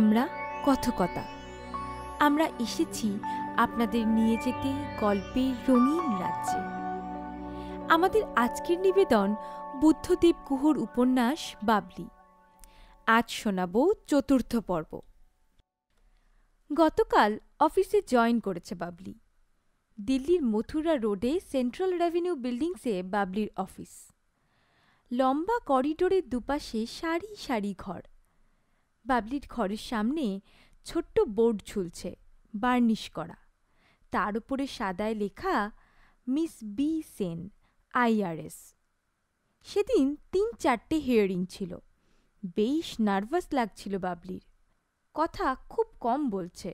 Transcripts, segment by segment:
আমরা কথকতা আমরা এসেছি আপনাদের নিয়ে যেতে গল্পের রঙিন রাজ্যে আমাদের আজকের নিবেদন বুদ্ধদেব গুহর উপন্যাস বাবলি আজ শোনাব চতুর্থ পর্ব গতকাল অফিসে জয়েন করেছে বাবলি দিল্লির মথুরা রোডে সেন্ট্রাল রেভিনিউ বিল্ডিংসে বাবলির অফিস লম্বা করিডোরের দুপাশে সারি সারি ঘর বাবলির ঘরের সামনে ছোট্ট বোর্ড ঝুলছে বার্নিশ করা তার উপরে সাদায় লেখা মিস বি সেন আইআরএস সেদিন তিন চারটে হিয়ারিং ছিল বেশ নার্ভাস লাগছিল বাবলির কথা খুব কম বলছে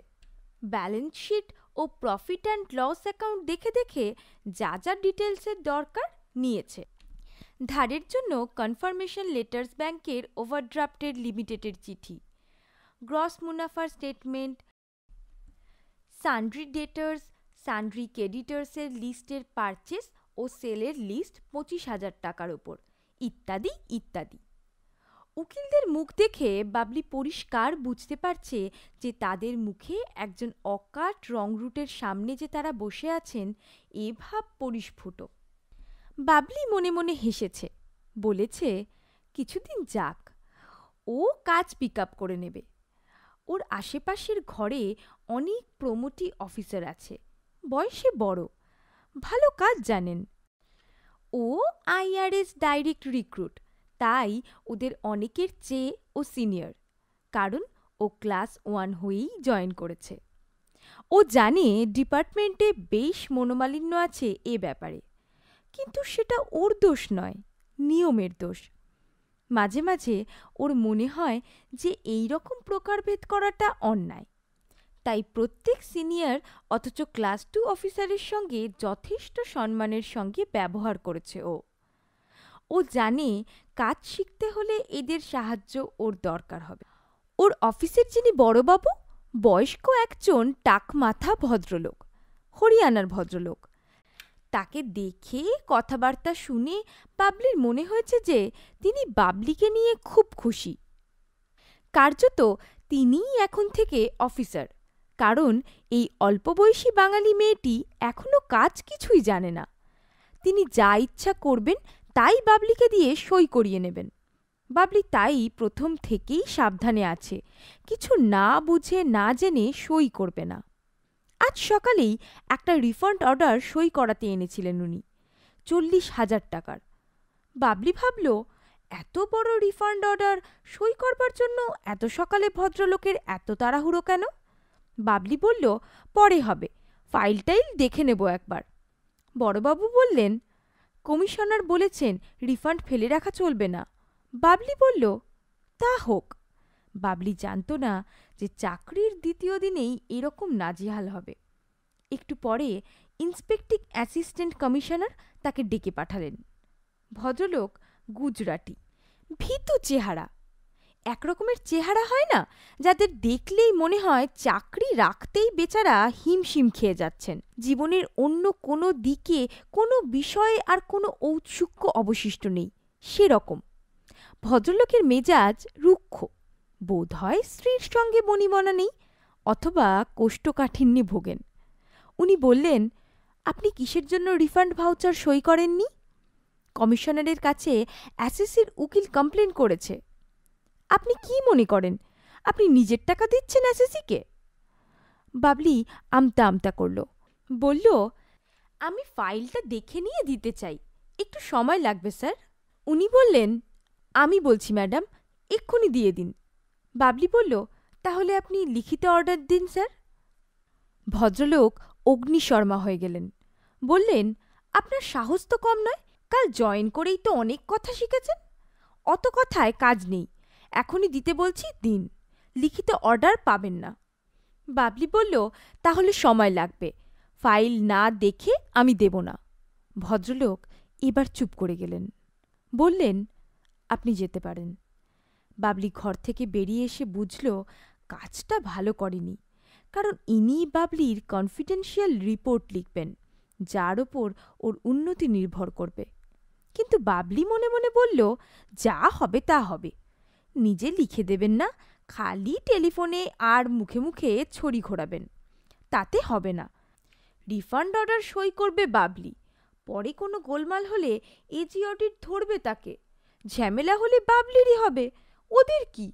ব্যালেন্স শিট ও প্রফিট অ্যান্ড লস অ্যাকাউন্ট দেখে দেখে যা যা ডিটেলসের দরকার নিয়েছে ধারের জন্য কনফার্মেশন লেটার্স ব্যাংকের ওভারড্রাফটের লিমিটেডের চিঠি গ্রস মুনাফার স্টেটমেন্ট সান্ড্রি ডেটার্স সান্ড্রি ক্রেডিটার্সের লিস্টের পারচেস ও সেলের লিস্ট পঁচিশ হাজার টাকার ওপর ইত্যাদি ইত্যাদি উকিলদের মুখ দেখে বাবলি পরিষ্কার বুঝতে পারছে যে তাদের মুখে একজন অকাট রং রুটের সামনে যে তারা বসে আছেন এ ভাব পরিস্ফুটক বাবলি মনে মনে হেসেছে বলেছে কিছুদিন যাক ও কাজ পিক আপ করে নেবে ওর আশেপাশের ঘরে অনেক প্রমোটি অফিসার আছে বয়সে বড় ভালো কাজ জানেন ও আইআরএস ডাইরেক্ট রিক্রুট তাই ওদের অনেকের চেয়ে ও সিনিয়র কারণ ও ক্লাস ওয়ান হয়েই জয়েন করেছে ও জানে ডিপার্টমেন্টে বেশ মনোমালিন্য আছে এ ব্যাপারে কিন্তু সেটা ওর দোষ নয় নিয়মের দোষ মাঝে মাঝে ওর মনে হয় যে এই রকম প্রকারভেদ করাটা অন্যায় তাই প্রত্যেক সিনিয়র অথচ ক্লাস টু অফিসারের সঙ্গে যথেষ্ট সম্মানের সঙ্গে ব্যবহার করেছে ও ও জানে কাজ শিখতে হলে এদের সাহায্য ওর দরকার হবে ওর অফিসের যিনি বড়বাবু বয়স্ক একজন টাক মাথা ভদ্রলোক হরিয়ানার ভদ্রলোক তাকে দেখে কথাবার্তা শুনে বাবলির মনে হয়েছে যে তিনি বাবলিকে নিয়ে খুব খুশি কার্যত তিনিই এখন থেকে অফিসার কারণ এই অল্পবয়সী বাঙালি মেয়েটি এখনও কাজ কিছুই জানে না তিনি যা ইচ্ছা করবেন তাই বাবলিকে দিয়ে সই করিয়ে নেবেন বাবলি তাই প্রথম থেকেই সাবধানে আছে কিছু না বুঝে না জেনে সই করবে না আজ সকালেই একটা রিফান্ড অর্ডার সই করাতে এনেছিলেন উনি চল্লিশ হাজার টাকার বাবলি ভাবল এত বড় রিফান্ড অর্ডার সই করবার জন্য এত সকালে ভদ্রলোকের এত তাড়াহুড়ো কেন বাবলি বলল পরে হবে ফাইল টাইল দেখে নেব একবার বড়বাবু বললেন কমিশনার বলেছেন রিফান্ড ফেলে রাখা চলবে না বাবলি বলল তা হোক বাবলি জানত না যে চাকরির দ্বিতীয় দিনেই এরকম নাজিহাল হবে একটু পরে ইন্সপেক্টিং অ্যাসিস্ট্যান্ট কমিশনার তাকে ডেকে পাঠালেন ভদ্রলোক গুজরাটি ভীতু চেহারা একরকমের চেহারা হয় না যাদের দেখলেই মনে হয় চাকরি রাখতেই বেচারা হিমশিম খেয়ে যাচ্ছেন জীবনের অন্য কোনো দিকে কোনো বিষয়ে আর কোনো ঔৎসুক্য অবশিষ্ট নেই সেরকম ভদ্রলোকের মেজাজ রুক্ষ বোধ হয় স্ত্রীর সঙ্গে বনিবনা নেই অথবা কোষ্ঠকাঠিন্যে ভোগেন উনি বললেন আপনি কিসের জন্য রিফান্ড ভাউচার সই করেননি কমিশনারের কাছে অ্যাসেসির উকিল কমপ্লেন করেছে আপনি কি মনে করেন আপনি নিজের টাকা দিচ্ছেন অ্যাসেসিকে বাবলি আমতা আমতা করল বলল আমি ফাইলটা দেখে নিয়ে দিতে চাই একটু সময় লাগবে স্যার উনি বললেন আমি বলছি ম্যাডাম এক্ষুনি দিয়ে দিন বাবলি বলল তাহলে আপনি লিখিত অর্ডার দিন স্যার ভদ্রলোক অগ্নিশর্মা হয়ে গেলেন বললেন আপনার সাহস তো কম নয় কাল জয়েন করেই তো অনেক কথা শিখেছেন অত কথায় কাজ নেই এখনই দিতে বলছি দিন লিখিত অর্ডার পাবেন না বাবলি বলল তাহলে সময় লাগবে ফাইল না দেখে আমি দেব না ভদ্রলোক এবার চুপ করে গেলেন বললেন আপনি যেতে পারেন বাবলি ঘর থেকে বেরিয়ে এসে বুঝল কাজটা ভালো করেনি কারণ ইনি বাবলির কনফিডেন্সিয়াল রিপোর্ট লিখবেন যার ওপর ওর উন্নতি নির্ভর করবে কিন্তু বাবলি মনে মনে বলল যা হবে তা হবে নিজে লিখে দেবেন না খালি টেলিফোনে আর মুখে মুখে ছড়ি ঘোরাবেন তাতে হবে না রিফান্ড অর্ডার সই করবে বাবলি পরে কোনো গোলমাল হলে এজি অডিট ধরবে তাকে ঝামেলা হলে বাবলিরই হবে ওদের কি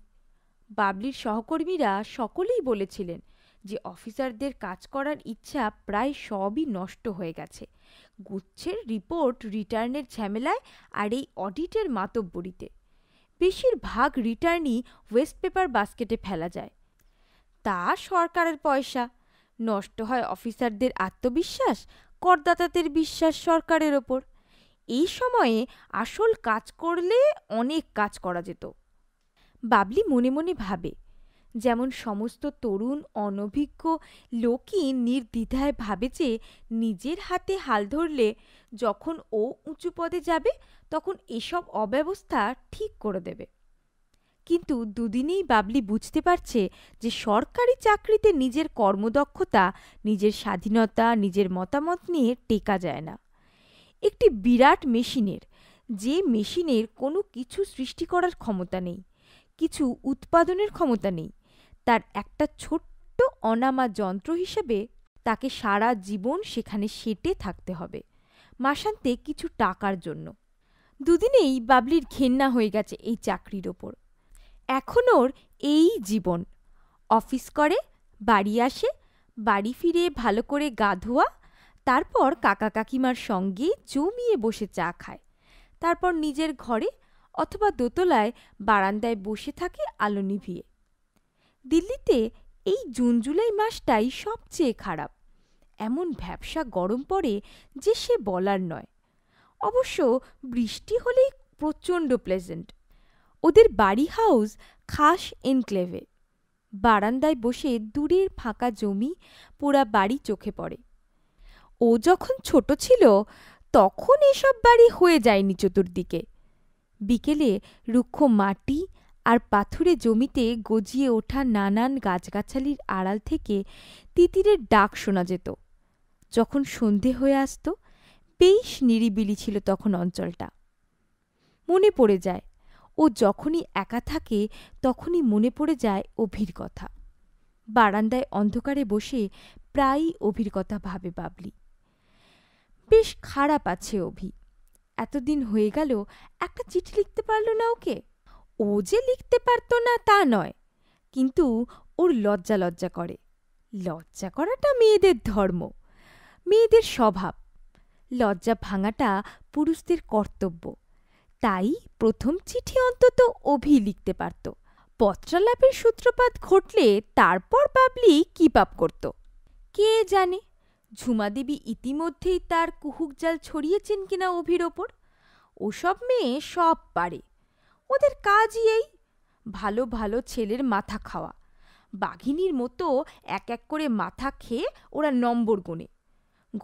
বাবলির সহকর্মীরা সকলেই বলেছিলেন যে অফিসারদের কাজ করার ইচ্ছা প্রায় সবই নষ্ট হয়ে গেছে গুচ্ছের রিপোর্ট রিটার্নের ঝামেলায় আর এই অডিটের মাতব্বরিতে বেশিরভাগ রিটার্নই ওয়েস্ট পেপার বাস্কেটে ফেলা যায় তা সরকারের পয়সা নষ্ট হয় অফিসারদের আত্মবিশ্বাস করদাতাদের বিশ্বাস সরকারের ওপর এই সময়ে আসল কাজ করলে অনেক কাজ করা যেত বাবলি মনে মনে ভাবে যেমন সমস্ত তরুণ অনভিজ্ঞ লোকই নির্দ্বিধায় ভাবে যে নিজের হাতে হাল ধরলে যখন ও উঁচু পদে যাবে তখন এসব অব্যবস্থা ঠিক করে দেবে কিন্তু দুদিনেই বাবলি বুঝতে পারছে যে সরকারি চাকরিতে নিজের কর্মদক্ষতা নিজের স্বাধীনতা নিজের মতামত নিয়ে টেকা যায় না একটি বিরাট মেশিনের যে মেশিনের কোনো কিছু সৃষ্টি করার ক্ষমতা নেই কিছু উৎপাদনের ক্ষমতা নেই তার একটা ছোট্ট অনামা যন্ত্র হিসেবে তাকে সারা জীবন সেখানে সেটে থাকতে হবে মাসান্তে কিছু টাকার জন্য দুদিনেই বাবলির ঘেন্না হয়ে গেছে এই চাকরির ওপর এখন ওর এই জীবন অফিস করে বাড়ি আসে বাড়ি ফিরে ভালো করে গা ধোয়া তারপর কাকা কাকিমার সঙ্গে জমিয়ে বসে চা খায় তারপর নিজের ঘরে অথবা দোতলায় বারান্দায় বসে থাকে আলো নিভিয়ে দিল্লিতে এই জুন জুলাই মাসটাই সবচেয়ে খারাপ এমন ভ্যাবসা গরম পড়ে যে সে বলার নয় অবশ্য বৃষ্টি হলেই প্রচণ্ড প্লেজেন্ট ওদের বাড়ি হাউস খাস এনক্লেভে বারান্দায় বসে দূরের ফাঁকা জমি পোড়া বাড়ি চোখে পড়ে ও যখন ছোট ছিল তখন এসব বাড়ি হয়ে যায়নি চতুর্দিকে বিকেলে রুক্ষ মাটি আর পাথুরে জমিতে গজিয়ে ওঠা নানান গাছগাছালির আড়াল থেকে তিতিরের ডাক শোনা যেত যখন সন্ধে হয়ে আসত বেশ নিরিবিলি ছিল তখন অঞ্চলটা মনে পড়ে যায় ও যখনই একা থাকে তখনই মনে পড়ে যায় অভির কথা বারান্দায় অন্ধকারে বসে প্রায়ই অভির কথা ভাবে বাবলি বেশ খারাপ আছে অভি এতদিন হয়ে গেল একটা চিঠি লিখতে পারল না ওকে ও যে লিখতে পারতো না তা নয় কিন্তু ওর লজ্জা লজ্জা করে লজ্জা করাটা মেয়েদের ধর্ম মেয়েদের স্বভাব লজ্জা ভাঙাটা পুরুষদের কর্তব্য তাই প্রথম চিঠি অন্তত অভি লিখতে পারত পত্রালাপের সূত্রপাত ঘটলে তারপর পাবলি কি পাপ করত কে জানে ঝুমাদেবী ইতিমধ্যেই তার কুহুক জাল ছড়িয়েছেন কিনা অভির ওপর ওসব মেয়ে সব পারে ওদের কাজই এই ভালো ভালো ছেলের মাথা খাওয়া বাঘিনীর মতো এক এক করে মাথা খেয়ে ওরা নম্বর গোনে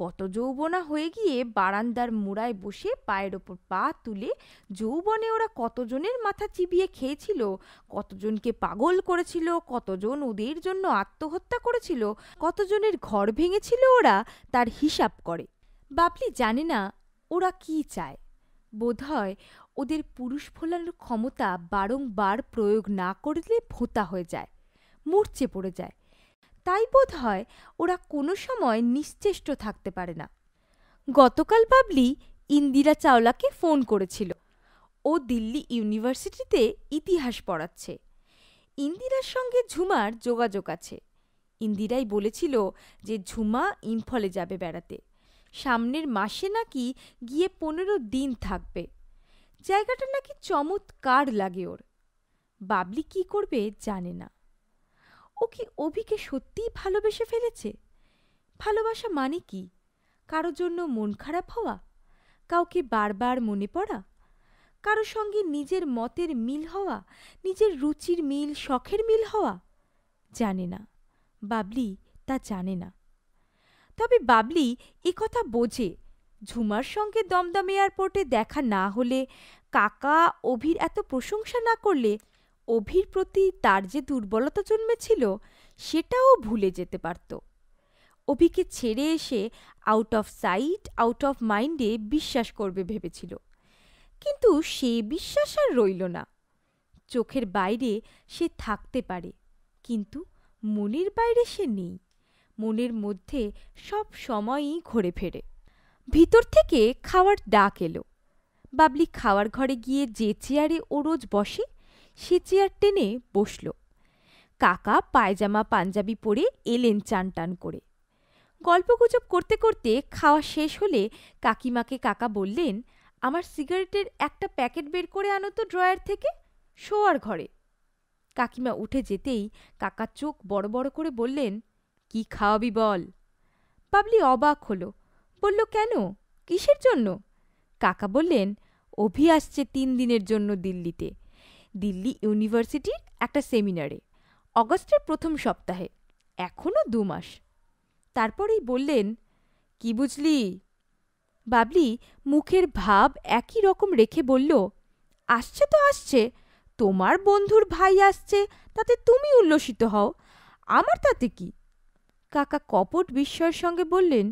গত যৌবনা হয়ে গিয়ে বারান্দার মুড়ায় বসে পায়ের ওপর পা তুলে যৌবনে ওরা কতজনের মাথা চিবিয়ে খেয়েছিল কতজনকে পাগল করেছিল কতজন ওদের জন্য আত্মহত্যা করেছিল কতজনের ঘর ভেঙেছিল ওরা তার হিসাব করে বাবলি জানে না ওরা কি চায় বোধহয় ওদের পুরুষ ফোলানোর ক্ষমতা বারংবার প্রয়োগ না করলে ভোতা হয়ে যায় মূর্চে পড়ে যায় তাই বোধ হয় ওরা কোনো সময় নিশ্চেষ্ট থাকতে পারে না গতকাল বাবলি ইন্দিরা চাওলাকে ফোন করেছিল ও দিল্লি ইউনিভার্সিটিতে ইতিহাস পড়াচ্ছে ইন্দিরার সঙ্গে ঝুমার যোগাযোগ আছে ইন্দিরাই বলেছিল যে ঝুমা ইম্ফলে যাবে বেড়াতে সামনের মাসে নাকি গিয়ে পনেরো দিন থাকবে জায়গাটা নাকি চমৎকার লাগে ওর বাবলি কি করবে জানে না ও কি অভিকে সত্যিই ভালোবেসে ফেলেছে ভালোবাসা মানে কি কারো জন্য মন খারাপ হওয়া কাউকে বারবার মনে পড়া কারো সঙ্গে নিজের মতের মিল হওয়া নিজের রুচির মিল শখের মিল হওয়া জানে না বাবলি তা জানে না তবে বাবলি কথা বোঝে ঝুমার সঙ্গে দমদম এয়ারপোর্টে দেখা না হলে কাকা অভির এত প্রশংসা না করলে অভির প্রতি তার যে দুর্বলতা জন্মেছিল সেটাও ভুলে যেতে পারত অভিকে ছেড়ে এসে out of sight out of মাইন্ডে বিশ্বাস করবে ভেবেছিল কিন্তু সে বিশ্বাস আর রইল না চোখের বাইরে সে থাকতে পারে কিন্তু মনের বাইরে সে নেই মনের মধ্যে সব সময়ই ঘোরে ফেরে ভিতর থেকে খাওয়ার ডাক এলো বাবলি খাওয়ার ঘরে গিয়ে যে চেয়ারে ও রোজ বসে সে চেয়ার টেনে বসল কাকা পায়জামা পাঞ্জাবি পরে এলেন চান টান করে গল্পগুজব করতে করতে খাওয়া শেষ হলে কাকিমাকে কাকা বললেন আমার সিগারেটের একটা প্যাকেট বের করে আনো তো ড্রয়ার থেকে শোয়ার ঘরে কাকিমা উঠে যেতেই কাকা চোখ বড় বড় করে বললেন কি খাওয়াবি বল পাবলি অবাক হলো বলল কেন কিসের জন্য কাকা বললেন অভি আসছে তিন দিনের জন্য দিল্লিতে দিল্লি ইউনিভার্সিটির একটা সেমিনারে অগস্টের প্রথম সপ্তাহে এখনও দু মাস তারপরেই বললেন কি বুঝলি বাবলি মুখের ভাব একই রকম রেখে বলল আসছে তো আসছে তোমার বন্ধুর ভাই আসছে তাতে তুমি উল্লসিত হও আমার তাতে কি কাকা কপট বিস্ময়ের সঙ্গে বললেন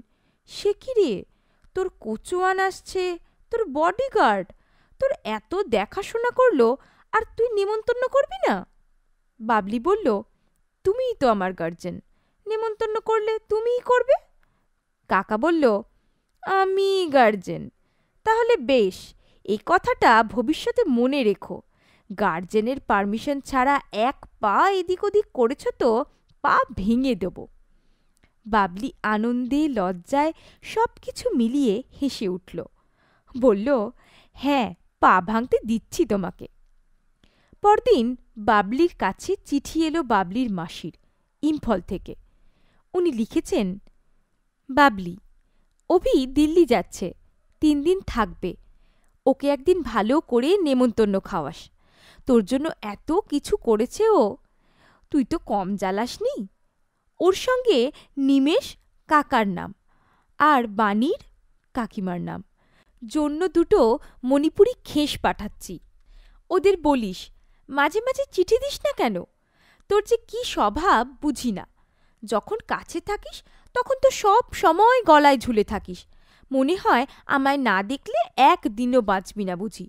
সে কি রে তোর কোচোয়ান আসছে তোর বডিগার্ড তোর এত দেখাশোনা করলো আর তুই নেমন্তন্ন করবি না বাবলি বলল তুমিই তো আমার গার্জেন নেমন্তন্ন করলে তুমিই করবে কাকা বলল আমি গার্জেন তাহলে বেশ এই কথাটা ভবিষ্যতে মনে রেখো গার্জেনের পারমিশন ছাড়া এক পা এদিক ওদিক করেছ তো পা ভেঙে দেব বাবলি আনন্দে লজ্জায় সব কিছু মিলিয়ে হেসে উঠল বলল হ্যাঁ পা ভাঙতে দিচ্ছি তোমাকে পরদিন বাবলির কাছে চিঠি এলো বাবলির মাসির ইম্ফল থেকে উনি লিখেছেন বাবলি অভি দিল্লি যাচ্ছে তিন দিন থাকবে ওকে একদিন ভালো করে নেমন্তন্ন খাওয়াস তোর জন্য এত কিছু করেছে ও তুই তো কম জ্বালাসনি ওর সঙ্গে নিমেষ কাকার নাম আর বাণীর কাকিমার নাম জন্য দুটো মণিপুরি খেস পাঠাচ্ছি ওদের বলিস মাঝে মাঝে চিঠি দিস না কেন তোর যে কি স্বভাব বুঝি না যখন কাছে থাকিস তখন তো সব সময় গলায় ঝুলে থাকিস মনে হয় আমায় না দেখলে একদিনও বাঁচবি না বুঝি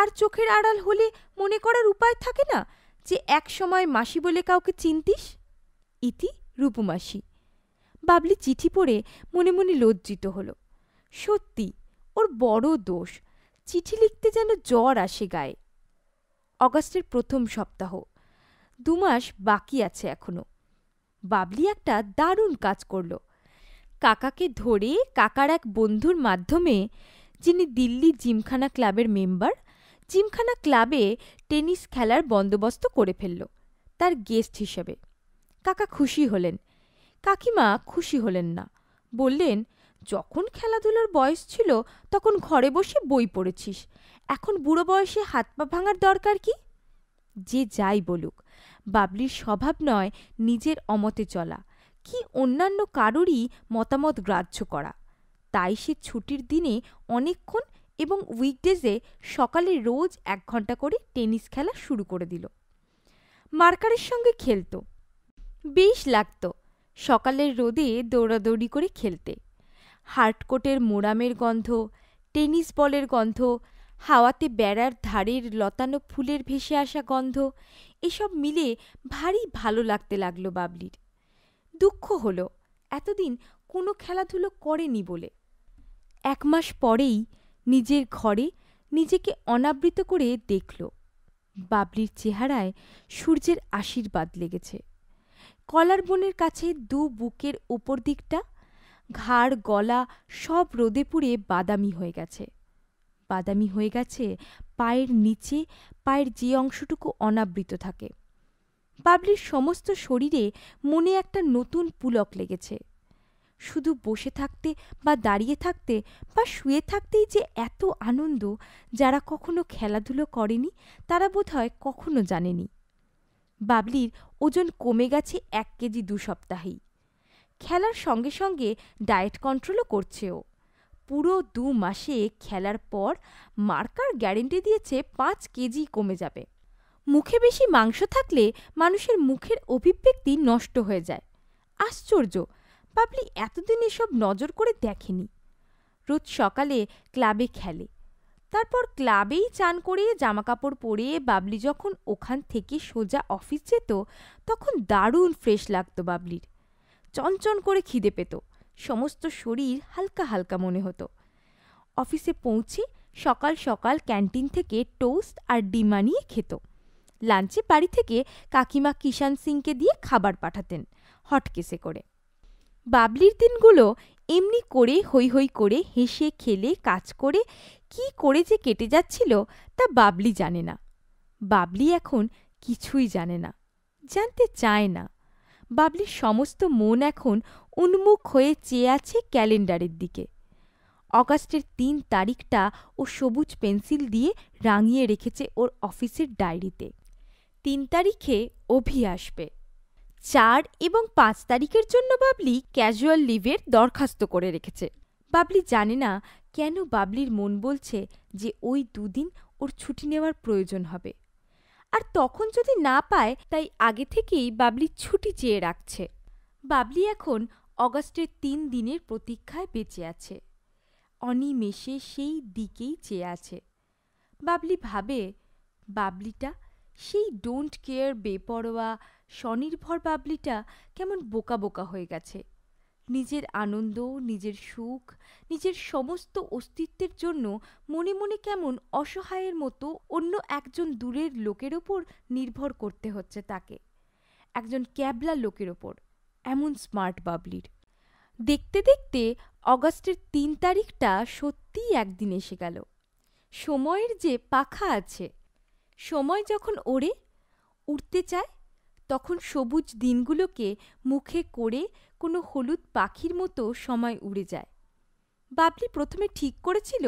আর চোখের আড়াল হলে মনে করার উপায় থাকে না যে এক সময় মাসি বলে কাউকে চিনতিস ইতি রূপমাসি বাবলি চিঠি পড়ে মনে মনে লজ্জিত হল সত্যি ওর বড় দোষ চিঠি লিখতে যেন জ্বর আসে গায়ে অগাস্টের প্রথম সপ্তাহ দুমাস বাকি আছে এখনো বাবলি একটা দারুণ কাজ করল কাকাকে ধরে কাকার এক বন্ধুর মাধ্যমে যিনি দিল্লি জিমখানা ক্লাবের মেম্বার জিমখানা ক্লাবে টেনিস খেলার বন্দোবস্ত করে ফেলল তার গেস্ট হিসেবে কাকা খুশি হলেন কাকিমা খুশি হলেন না বললেন যখন খেলাধুলার বয়স ছিল তখন ঘরে বসে বই পড়েছিস এখন বুড়ো বয়সে হাত পা ভাঙার দরকার কি যে যাই বলুক বাবলির স্বভাব নয় নিজের অমতে চলা কি অন্যান্য কারোরই মতামত গ্রাহ্য করা তাই সে ছুটির দিনে অনেকক্ষণ এবং উইকডেজে সকালে রোজ এক ঘন্টা করে টেনিস খেলা শুরু করে দিল মার্কারের সঙ্গে খেলত বেশ লাগত সকালের রোদে দৌড়াদৌড়ি করে খেলতে হার্টকোটের মোরামের গন্ধ টেনিস বলের গন্ধ হাওয়াতে বেড়ার ধারের লতানো ফুলের ভেসে আসা গন্ধ এসব মিলে ভারী ভালো লাগতে লাগলো বাবলির দুঃখ হল এতদিন কোনো খেলাধুলো করেনি বলে এক মাস পরেই নিজের ঘরে নিজেকে অনাবৃত করে দেখল বাবলির চেহারায় সূর্যের আশীর্বাদ লেগেছে কলার বনের কাছে দু বুকের ওপর দিকটা ঘাড় গলা সব রোদে পুড়ে বাদামি হয়ে গেছে বাদামি হয়ে গেছে পায়ের নিচে পায়ের যে অংশটুকু অনাবৃত থাকে বাবলির সমস্ত শরীরে মনে একটা নতুন পুলক লেগেছে শুধু বসে থাকতে বা দাঁড়িয়ে থাকতে বা শুয়ে থাকতেই যে এত আনন্দ যারা কখনো খেলাধুলো করেনি তারা বোধহয় কখনো জানেনি বাবলির ওজন কমে গেছে এক কেজি দু সপ্তাহেই খেলার সঙ্গে সঙ্গে ডায়েট কন্ট্রোলও করছেও পুরো দু মাসে খেলার পর মার্কার গ্যারেন্টি দিয়েছে পাঁচ কেজি কমে যাবে মুখে বেশি মাংস থাকলে মানুষের মুখের অভিব্যক্তি নষ্ট হয়ে যায় আশ্চর্য পাবলি এতদিন এসব নজর করে দেখেনি রোজ সকালে ক্লাবে খেলে তারপর ক্লাবেই চান করে জামাকাপড় পরে বাবলি যখন ওখান থেকে সোজা অফিস যেত তখন দারুণ ফ্রেশ লাগতো বাবলির চনচন করে খিদে পেতো সমস্ত শরীর হালকা হালকা মনে হতো অফিসে পৌঁছে সকাল সকাল ক্যান্টিন থেকে টোস্ট আর ডিম আনিয়ে খেত লাঞ্চে বাড়ি থেকে কাকিমা কিষান সিংকে দিয়ে খাবার পাঠাতেন হটকেসে করে বাবলির দিনগুলো এমনি করে হৈ হৈ করে হেসে খেলে কাজ করে কি করে যে কেটে যাচ্ছিল তা বাবলি জানে না বাবলি এখন কিছুই জানে না জানতে চায় না বাবলির সমস্ত মন এখন উন্মুখ হয়ে চেয়ে আছে ক্যালেন্ডারের দিকে অগাস্টের তিন তারিখটা ও সবুজ পেন্সিল দিয়ে রাঙিয়ে রেখেছে ওর অফিসের ডায়েরিতে তিন তারিখে অভি আসবে চার এবং পাঁচ তারিখের জন্য বাবলি ক্যাজুয়াল লিভের দরখাস্ত করে রেখেছে বাবলি জানে না কেন বাবলির মন বলছে যে ওই দুদিন ওর ছুটি নেওয়ার প্রয়োজন হবে আর তখন যদি না পায় তাই আগে থেকেই বাবলি ছুটি চেয়ে রাখছে বাবলি এখন অগাস্টের তিন দিনের প্রতীক্ষায় বেঁচে আছে অনিমেষে সেই দিকেই চেয়ে আছে বাবলি ভাবে বাবলিটা সেই ডোন্ট কেয়ার বেপরোয়া স্বনির্ভর বাবলিটা কেমন বোকা বোকা হয়ে গেছে নিজের আনন্দ নিজের সুখ নিজের সমস্ত অস্তিত্বের জন্য মনে মনে কেমন অসহায়ের মতো অন্য একজন দূরের লোকের ওপর নির্ভর করতে হচ্ছে তাকে একজন ক্যাবলা লোকের ওপর এমন স্মার্ট বাবলির দেখতে দেখতে অগাস্টের তিন তারিখটা সত্যিই একদিন এসে গেল সময়ের যে পাখা আছে সময় যখন ওড়ে উঠতে চায় তখন সবুজ দিনগুলোকে মুখে করে কোনো হলুদ পাখির মতো সময় উড়ে যায় বাবলি প্রথমে ঠিক করেছিল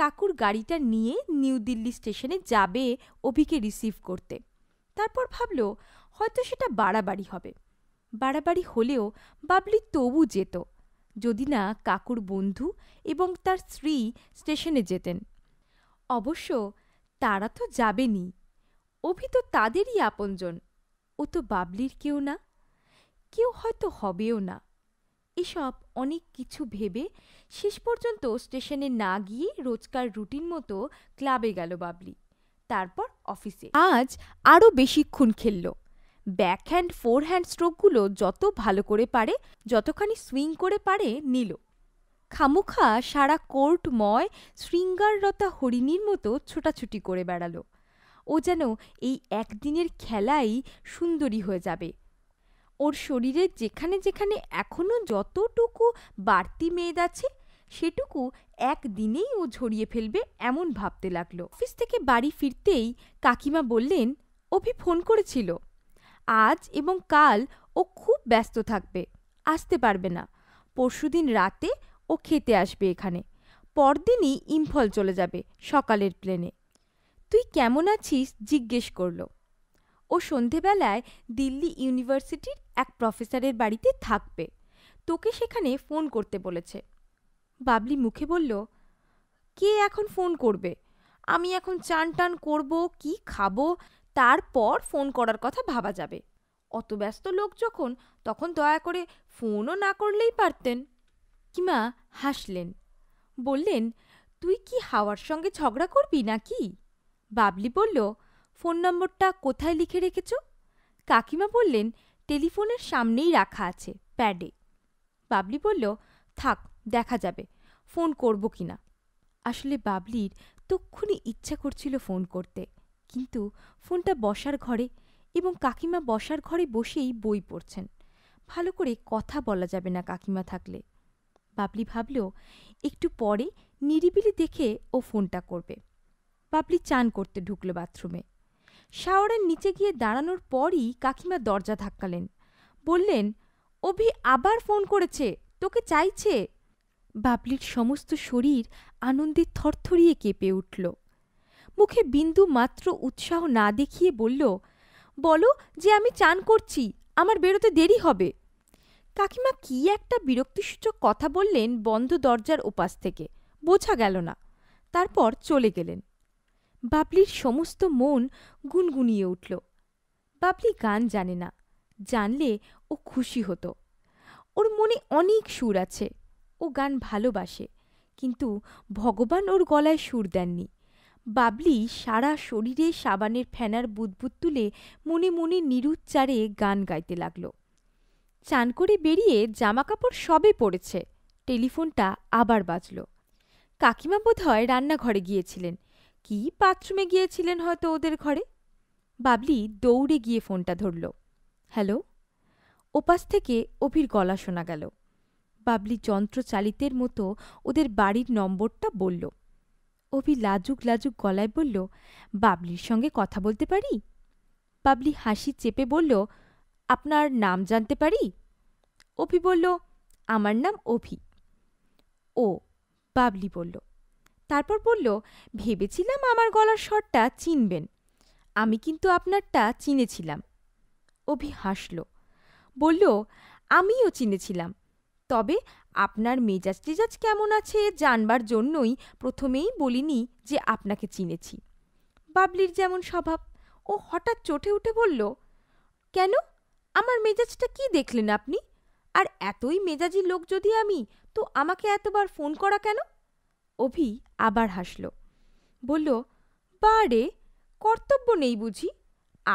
কাকুর গাড়িটা নিয়ে নিউ দিল্লি স্টেশনে যাবে অভিকে রিসিভ করতে তারপর ভাবল হয়তো সেটা বাড়াবাড়ি হবে বাড়াবাড়ি হলেও বাবলি তবু যেত যদি না কাকুর বন্ধু এবং তার স্ত্রী স্টেশনে যেতেন অবশ্য তারা তো যাবেনই অভি তো তাদেরই আপনজন ও তো বাবলির কেউ না কেউ হয়তো হবেও না এসব অনেক কিছু ভেবে শেষ পর্যন্ত স্টেশনে না গিয়ে রোজকার রুটিন মতো ক্লাবে গেল বাবলি তারপর অফিসে আজ আরও বেশিক্ষণ খেললো ব্যাকহ্যান্ড ফোরহ্যান্ড স্ট্রোকগুলো যত ভালো করে পারে যতখানি সুইং করে পারে নিল খামুখা সারা কোর্টময় শৃঙ্গাররতা হরিণীর মতো ছোটাছুটি করে বেড়ালো ও যেন এই একদিনের খেলাই সুন্দরী হয়ে যাবে ওর শরীরে যেখানে যেখানে এখনও যতটুকু বাড়তি মেদ আছে সেটুকু একদিনেই ও ঝরিয়ে ফেলবে এমন ভাবতে লাগলো অফিস থেকে বাড়ি ফিরতেই কাকিমা বললেন অভি ফোন করেছিল আজ এবং কাল ও খুব ব্যস্ত থাকবে আসতে পারবে না পরশুদিন রাতে ও খেতে আসবে এখানে পরদিনই ইম্ফল চলে যাবে সকালের প্লেনে তুই কেমন আছিস জিজ্ঞেস করল ও সন্ধেবেলায় দিল্লি ইউনিভার্সিটির এক প্রফেসরের বাড়িতে থাকবে তোকে সেখানে ফোন করতে বলেছে বাবলি মুখে বলল কে এখন ফোন করবে আমি এখন চান টান করবো কি খাবো তারপর ফোন করার কথা ভাবা যাবে অত ব্যস্ত লোক যখন তখন দয়া করে ফোনও না করলেই পারতেন কিমা হাসলেন বললেন তুই কি হাওয়ার সঙ্গে ঝগড়া করবি নাকি বাবলি বলল ফোন নম্বরটা কোথায় লিখে রেখেছ কাকিমা বললেন টেলিফোনের সামনেই রাখা আছে প্যাডে বাবলি বলল থাক দেখা যাবে ফোন করব কি না আসলে বাবলির তক্ষুনি ইচ্ছা করছিল ফোন করতে কিন্তু ফোনটা বসার ঘরে এবং কাকিমা বসার ঘরে বসেই বই পড়ছেন ভালো করে কথা বলা যাবে না কাকিমা থাকলে বাবলি ভাবল একটু পরে নিরিবিলি দেখে ও ফোনটা করবে বাবলি চান করতে ঢুকলো বাথরুমে শাওয়ারের নিচে গিয়ে দাঁড়ানোর পরই কাকিমা দরজা ধাক্কালেন বললেন অভি আবার ফোন করেছে তোকে চাইছে বাবলির সমস্ত শরীর আনন্দে থরথরিয়ে কেঁপে উঠল মুখে বিন্দু মাত্র উৎসাহ না দেখিয়ে বলল বলো যে আমি চান করছি আমার বেরোতে দেরি হবে কাকিমা কি একটা বিরক্তিসূচক কথা বললেন বন্ধ দরজার ওপাশ থেকে বোঝা গেল না তারপর চলে গেলেন বাবলির সমস্ত মন গুনগুনিয়ে উঠল বাবলি গান জানে না জানলে ও খুশি হতো ওর মনে অনেক সুর আছে ও গান ভালোবাসে কিন্তু ভগবান ওর গলায় সুর দেননি বাবলি সারা শরীরে সাবানের ফেনার বুদবুদ তুলে মনে মনে নিরুচ্চারে গান গাইতে লাগল চান করে বেরিয়ে জামাকাপড় সবে পড়েছে টেলিফোনটা আবার বাজল কাকিমা বোধহয় রান্নাঘরে গিয়েছিলেন কি বাথরুমে গিয়েছিলেন হয়তো ওদের ঘরে বাবলি দৌড়ে গিয়ে ফোনটা ধরল হ্যালো ওপাশ থেকে অভির গলা শোনা গেল বাবলি যন্ত্রচালিতের মতো ওদের বাড়ির নম্বরটা বলল অভি লাজুক লাজুক গলায় বলল বাবলির সঙ্গে কথা বলতে পারি বাবলি হাসি চেপে বলল আপনার নাম জানতে পারি অভি বলল আমার নাম অভি ও বাবলি বলল তারপর বলল ভেবেছিলাম আমার গলার স্বরটা চিনবেন আমি কিন্তু আপনারটা চিনেছিলাম অভি হাসল বলল আমিও চিনেছিলাম তবে আপনার মেজাজ টেজাজ কেমন আছে জানবার জন্যই প্রথমেই বলিনি যে আপনাকে চিনেছি বাবলির যেমন স্বভাব ও হঠাৎ চটে উঠে বলল কেন আমার মেজাজটা কি দেখলেন আপনি আর এতই মেজাজি লোক যদি আমি তো আমাকে এতবার ফোন করা কেন অভি আবার হাসল বলল বারে কর্তব্য নেই বুঝি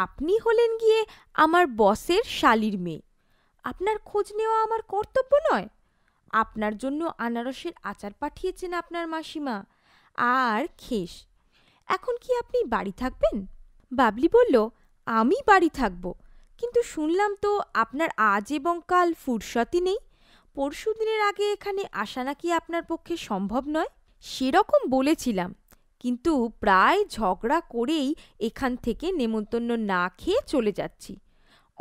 আপনি হলেন গিয়ে আমার বসের শালির মেয়ে আপনার খোঁজ নেওয়া আমার কর্তব্য নয় আপনার জন্য আনারসের আচার পাঠিয়েছেন আপনার মাসিমা আর খেস এখন কি আপনি বাড়ি থাকবেন বাবলি বলল আমি বাড়ি থাকব কিন্তু শুনলাম তো আপনার আজ এবং কাল ফুরসতি নেই পরশু আগে এখানে আসা নাকি আপনার পক্ষে সম্ভব নয় সেরকম বলেছিলাম কিন্তু প্রায় ঝগড়া করেই এখান থেকে নেমন্তন্ন না খেয়ে চলে যাচ্ছি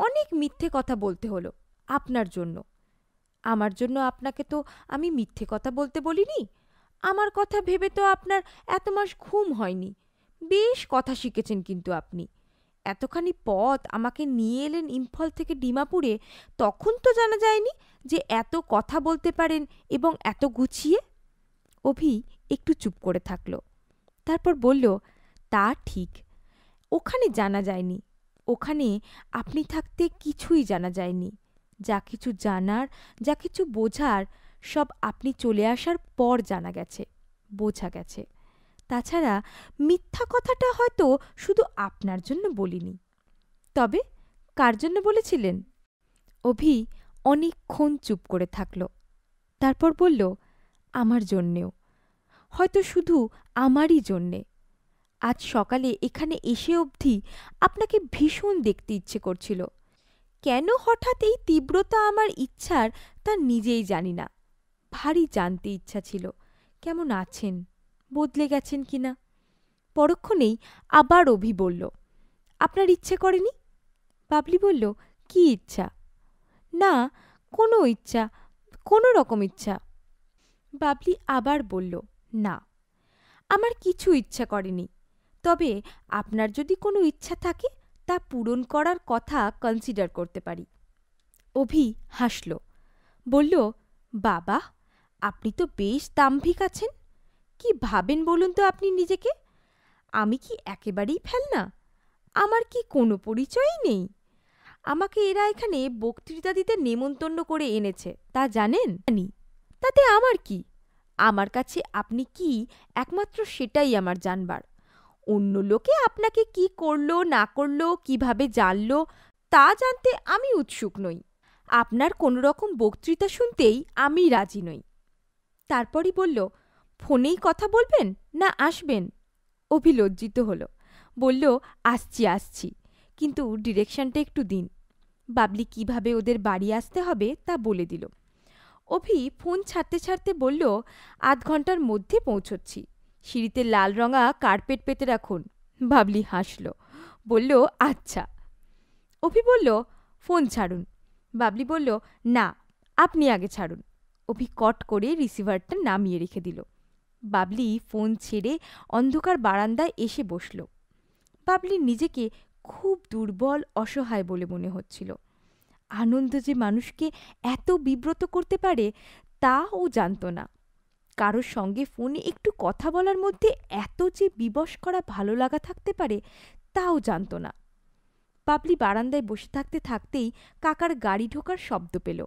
অনেক মিথ্যে কথা বলতে হলো আপনার জন্য আমার জন্য আপনাকে তো আমি মিথ্যে কথা বলতে বলিনি আমার কথা ভেবে তো আপনার এত মাস ঘুম হয়নি বেশ কথা শিখেছেন কিন্তু আপনি এতখানি পথ আমাকে নিয়ে এলেন ইম্ফল থেকে ডিমাপুরে তখন তো জানা যায়নি যে এত কথা বলতে পারেন এবং এত গুছিয়ে অভি একটু চুপ করে থাকলো তারপর বলল তা ঠিক ওখানে জানা যায়নি ওখানে আপনি থাকতে কিছুই জানা যায়নি যা কিছু জানার যা কিছু বোঝার সব আপনি চলে আসার পর জানা গেছে বোঝা গেছে তাছাড়া মিথ্যা কথাটা হয়তো শুধু আপনার জন্য বলিনি তবে কার জন্য বলেছিলেন অভি অনেকক্ষণ চুপ করে থাকল তারপর বলল আমার জন্যেও হয়তো শুধু আমারই জন্যে আজ সকালে এখানে এসে অবধি আপনাকে ভীষণ দেখতে ইচ্ছে করছিল কেন হঠাৎ এই তীব্রতা আমার ইচ্ছার তা নিজেই জানি না ভারী জানতে ইচ্ছা ছিল কেমন আছেন বদলে গেছেন কি না পরক্ষণেই আবার অভি বলল আপনার ইচ্ছে করেনি বাবলি বলল কি ইচ্ছা না কোনো ইচ্ছা কোনো রকম ইচ্ছা বাবলি আবার বলল না আমার কিছু ইচ্ছা করেনি তবে আপনার যদি কোনো ইচ্ছা থাকে তা পূরণ করার কথা কনসিডার করতে পারি অভি হাসল বলল বাবা আপনি তো বেশ দাম্ভিক আছেন কি ভাবেন বলুন তো আপনি নিজেকে আমি কি একেবারেই ফেল না আমার কি কোনো পরিচয়ই নেই আমাকে এরা এখানে বক্তৃতা দিতে নেমন্তন্ন করে এনেছে তা জানেন তাতে আমার কি আমার কাছে আপনি কি একমাত্র সেটাই আমার জানবার অন্য লোকে আপনাকে কি করলো না করলো কিভাবে জানলো তা জানতে আমি উৎসুক নই আপনার কোনো রকম বক্তৃতা শুনতেই আমি রাজি নই তারপরই বলল ফোনেই কথা বলবেন না আসবেন অভি লজ্জিত হলো বলল আসছি আসছি কিন্তু ডিরেকশনটা একটু দিন বাবলি কিভাবে ওদের বাড়ি আসতে হবে তা বলে দিল অভি ফোন ছাড়তে ছাড়তে বলল আধ ঘন্টার মধ্যে পৌঁছচ্ছি সিঁড়িতে লাল রঙা কার্পেট পেতে রাখুন বাবলি হাসল বলল আচ্ছা অভি বলল ফোন ছাড়ুন বাবলি বলল না আপনি আগে ছাড়ুন অভি কট করে রিসিভারটা নামিয়ে রেখে দিল বাবলি ফোন ছেড়ে অন্ধকার বারান্দায় এসে বসল বাবলি নিজেকে খুব দুর্বল অসহায় বলে মনে হচ্ছিল আনন্দ যে মানুষকে এত বিব্রত করতে পারে তা ও জানত না কারোর সঙ্গে ফোনে একটু কথা বলার মধ্যে এত যে বিবশ করা ভালো লাগা থাকতে পারে তাও জানত না পাবলি বারান্দায় বসে থাকতে থাকতেই কাকার গাড়ি ঢোকার শব্দ পেল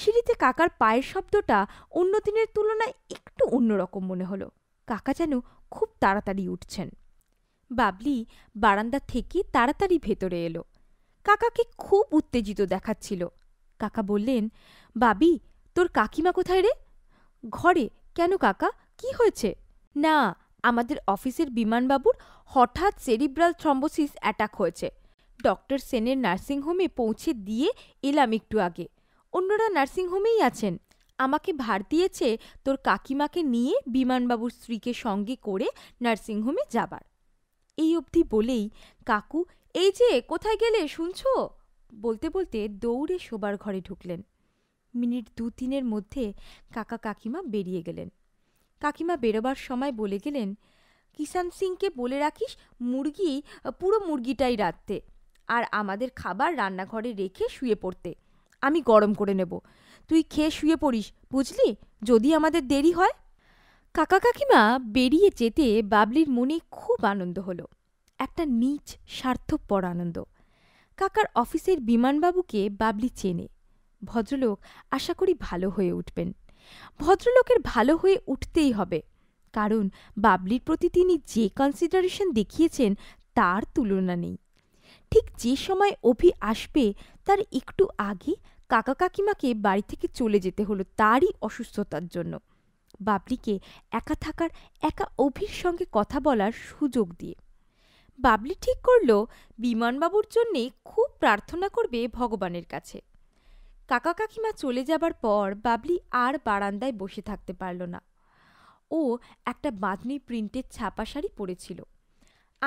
সিঁড়িতে কাকার পায়ের শব্দটা অন্য দিনের তুলনায় একটু অন্যরকম মনে হলো কাকা যেন খুব তাড়াতাড়ি উঠছেন বাবলি বারান্দা থেকে তাড়াতাড়ি ভেতরে এলো কাকাকে খুব উত্তেজিত দেখাচ্ছিল কাকা বললেন বাবি তোর কাকিমা কোথায় রে ঘরে কেন কাকা কি হয়েছে না আমাদের অফিসের বিমানবাবুর হঠাৎ সেরিব্রাল থ্রম্বোসিস অ্যাটাক হয়েছে ডক্টর সেনের নার্সিংহোমে পৌঁছে দিয়ে এলাম একটু আগে অন্যরা নার্সিংহোমেই আছেন আমাকে ভার দিয়েছে তোর কাকিমাকে নিয়ে বিমানবাবুর স্ত্রীকে সঙ্গে করে নার্সিংহোমে যাবার এই অবধি বলেই কাকু এই যে কোথায় গেলে শুনছ বলতে বলতে দৌড়ে শোবার ঘরে ঢুকলেন মিনিট দু তিনের মধ্যে কাকা কাকিমা বেরিয়ে গেলেন কাকিমা বেরোবার সময় বলে গেলেন কিষান সিংকে বলে রাখিস মুরগি পুরো মুরগিটাই রাখতে আর আমাদের খাবার রান্নাঘরে রেখে শুয়ে পড়তে আমি গরম করে নেব তুই খেয়ে শুয়ে পড়িস বুঝলি যদি আমাদের দেরি হয় কাকা কাকিমা বেরিয়ে যেতে বাবলির মনে খুব আনন্দ হলো একটা নিচ স্বার্থপর আনন্দ কাকার অফিসের বিমানবাবুকে বাবলি চেনে ভদ্রলোক আশা করি ভালো হয়ে উঠবেন ভদ্রলোকের ভালো হয়ে উঠতেই হবে কারণ বাবলির প্রতি তিনি যে কনসিডারেশন দেখিয়েছেন তার তুলনা নেই ঠিক যে সময় অভি আসবে তার একটু আগে কাকা কাকিমাকে বাড়ি থেকে চলে যেতে হলো তারই অসুস্থতার জন্য বাবলিকে একা থাকার একা অভির সঙ্গে কথা বলার সুযোগ দিয়ে বাবলি ঠিক করল বিমানবাবুর জন্যে খুব প্রার্থনা করবে ভগবানের কাছে কাকা কাকিমা চলে যাবার পর বাবলি আর বারান্দায় বসে থাকতে পারল না ও একটা বাঁধনি প্রিন্টের ছাপা শাড়ি পরেছিল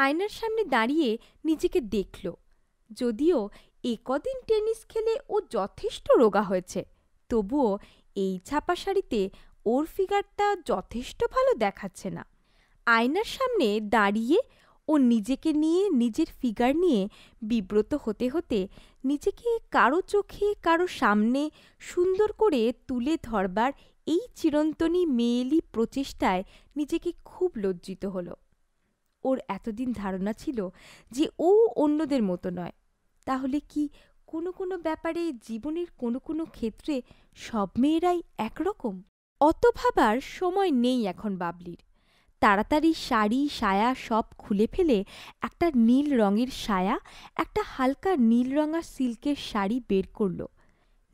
আয়নার সামনে দাঁড়িয়ে নিজেকে দেখল যদিও একদিন টেনিস খেলে ও যথেষ্ট রোগা হয়েছে তবুও এই ছাপা শাড়িতে ওর ফিগারটা যথেষ্ট ভালো দেখাচ্ছে না আয়নার সামনে দাঁড়িয়ে ও নিজেকে নিয়ে নিজের ফিগার নিয়ে বিব্রত হতে হতে নিজেকে কারো চোখে কারো সামনে সুন্দর করে তুলে ধরবার এই চিরন্তনী মেয়েলি প্রচেষ্টায় নিজেকে খুব লজ্জিত হলো ওর এতদিন ধারণা ছিল যে ও অন্যদের মতো নয় তাহলে কি কোনো কোনো ব্যাপারে জীবনের কোনো কোনো ক্ষেত্রে সব মেয়েরাই একরকম অত ভাবার সময় নেই এখন বাবলির তাড়াতাড়ি শাড়ি সায়া সব খুলে ফেলে একটা নীল রঙের সায়া একটা হালকা নীল রঙা সিল্কের শাড়ি বের করল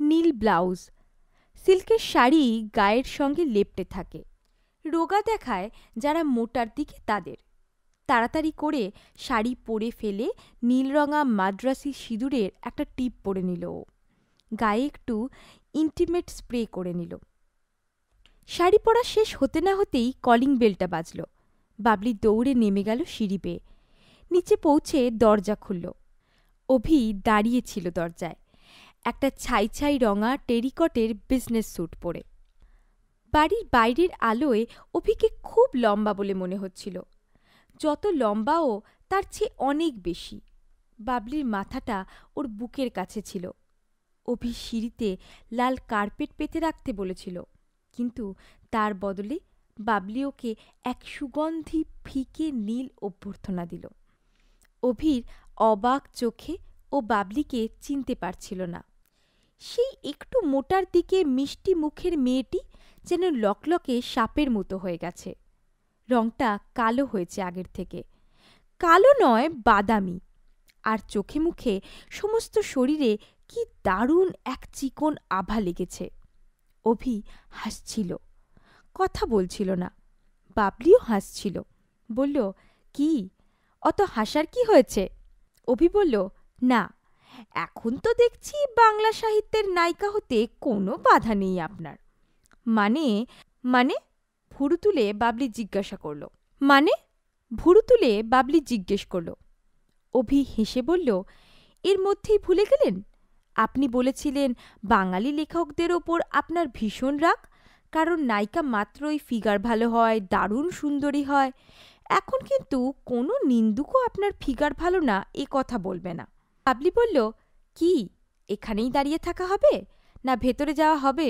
নীল ব্লাউজ সিল্কের শাড়ি গায়ের সঙ্গে লেপটে থাকে রোগা দেখায় যারা মোটার দিকে তাদের তাড়াতাড়ি করে শাড়ি পরে ফেলে নীল রঙা মাদ্রাসি সিঁদুরের একটা টিপ পরে নিল গায়ে একটু ইন্টিমেট স্প্রে করে নিল শাড়ি পরা শেষ হতে না হতেই কলিং বেলটা বাজল বাবলি দৌড়ে নেমে গেল সিঁড়ি বেয়ে নিচে পৌঁছে দরজা খুলল অভি দাঁড়িয়েছিল দরজায় একটা ছাই ছাই রঙা টেরিকটের বিজনেস স্যুট পরে বাড়ির বাইরের আলোয় অভিকে খুব লম্বা বলে মনে হচ্ছিল যত লম্বাও তার চেয়ে অনেক বেশি বাবলির মাথাটা ওর বুকের কাছে ছিল অভি সিঁড়িতে লাল কার্পেট পেতে রাখতে বলেছিল কিন্তু তার বদলে বাবলি ওকে এক সুগন্ধি ফিকে নীল অভ্যর্থনা দিল অভির অবাক চোখে ও বাবলিকে চিনতে পারছিল না সেই একটু মোটার দিকে মিষ্টি মুখের মেয়েটি যেন লকলকে সাপের মতো হয়ে গেছে রংটা কালো হয়েছে আগের থেকে কালো নয় বাদামি আর চোখে মুখে সমস্ত শরীরে কি দারুণ এক চিকন আভা লেগেছে অভি হাসছিল কথা বলছিল না বাবলিও হাসছিল বলল কি অত হাসার কি হয়েছে অভি বলল না এখন তো দেখছি বাংলা সাহিত্যের নায়িকা হতে কোনো বাধা নেই আপনার মানে মানে ভুরু তুলে বাবলি জিজ্ঞাসা করল মানে ভুরু তুলে বাবলি জিজ্ঞেস করল অভি হেসে বলল এর মধ্যেই ভুলে গেলেন আপনি বলেছিলেন বাঙালি লেখকদের ওপর আপনার ভীষণ রাগ কারণ নায়িকা মাত্রই ফিগার ভালো হয় দারুণ সুন্দরী হয় এখন কিন্তু কোনো নিন্দুকও আপনার ফিগার ভালো না এ কথা বলবে না পাবলি বলল কি এখানেই দাঁড়িয়ে থাকা হবে না ভেতরে যাওয়া হবে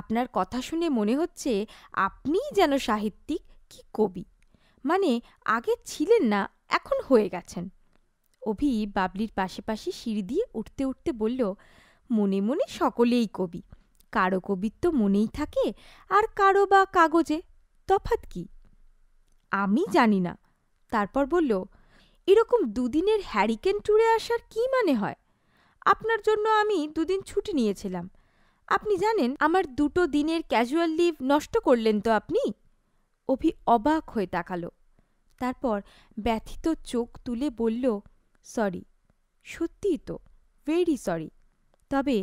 আপনার কথা শুনে মনে হচ্ছে আপনিই যেন সাহিত্যিক কি কবি মানে আগে ছিলেন না এখন হয়ে গেছেন অভি বাবলির পাশাপাশি সিঁড়ি দিয়ে উঠতে উঠতে বলল মনে মনে সকলেই কবি কারো কবিত্ব মনেই থাকে আর কারো বা কাগজে তফাত কি আমি জানি না তারপর বলল এরকম দুদিনের হ্যারিকেন ট্যুরে আসার কি মানে হয় আপনার জন্য আমি দুদিন ছুটি নিয়েছিলাম আপনি জানেন আমার দুটো দিনের ক্যাজুয়াল লিভ নষ্ট করলেন তো আপনি অভি অবাক হয়ে তাকালো তারপর ব্যথিত চোখ তুলে বলল সরি সত্যিই তো ভেরি সরি তবে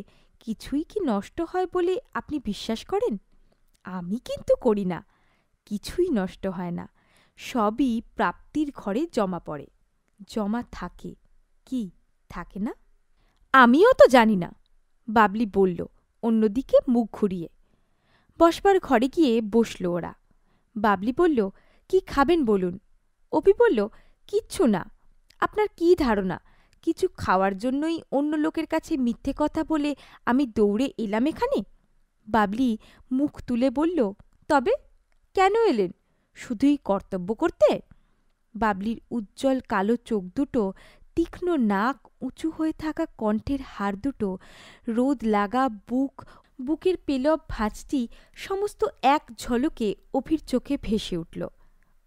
কিছুই কি নষ্ট হয় বলে আপনি বিশ্বাস করেন আমি কিন্তু করি না কিছুই নষ্ট হয় না সবই প্রাপ্তির ঘরে জমা পড়ে জমা থাকে কি থাকে না আমিও তো জানি না বাবলি বলল অন্যদিকে মুখ ঘুরিয়ে বসবার ঘরে গিয়ে বসল ওরা বাবলি বলল কি খাবেন বলুন অপি বলল কিচ্ছু না আপনার কি ধারণা কিছু খাওয়ার জন্যই অন্য লোকের কাছে মিথ্যে কথা বলে আমি দৌড়ে এলাম এখানে বাবলি মুখ তুলে বলল তবে কেন এলেন শুধুই কর্তব্য করতে বাবলির উজ্জ্বল কালো চোখ দুটো তীক্ষ্ণ নাক উঁচু হয়ে থাকা কণ্ঠের হার দুটো রোদ লাগা বুক বুকের পেলব ভাঁজটি সমস্ত এক ঝলকে অভির চোখে ভেসে উঠল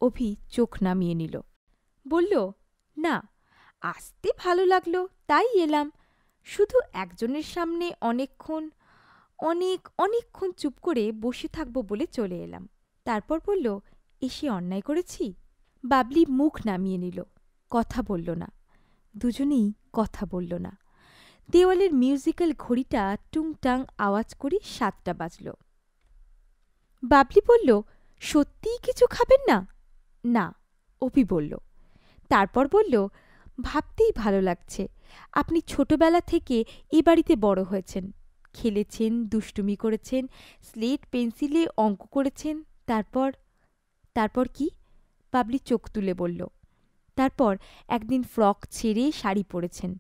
অভি চোখ নামিয়ে নিল বলল না আসতে ভালো লাগলো তাই এলাম শুধু একজনের সামনে অনেকক্ষণ অনেক অনেকক্ষণ চুপ করে বসে থাকবো বলে চলে এলাম তারপর বলল এসে অন্যায় করেছি বাবলি মুখ নামিয়ে নিল কথা বলল না দুজনেই কথা বলল না দেওয়ালের মিউজিক্যাল ঘড়িটা টুংটাং আওয়াজ করে সাতটা বাজল বাবলি বলল সত্যিই কিছু খাবেন না না অপি বলল তারপর বলল ভাবতেই ভালো লাগছে আপনি ছোটবেলা থেকে এ বাড়িতে বড় হয়েছেন খেলেছেন দুষ্টুমি করেছেন স্লেট পেন্সিলে অঙ্ক করেছেন তারপর তারপর কি পাবলি চোখ তুলে বলল তারপর একদিন ফ্রক ছেড়ে শাড়ি পরেছেন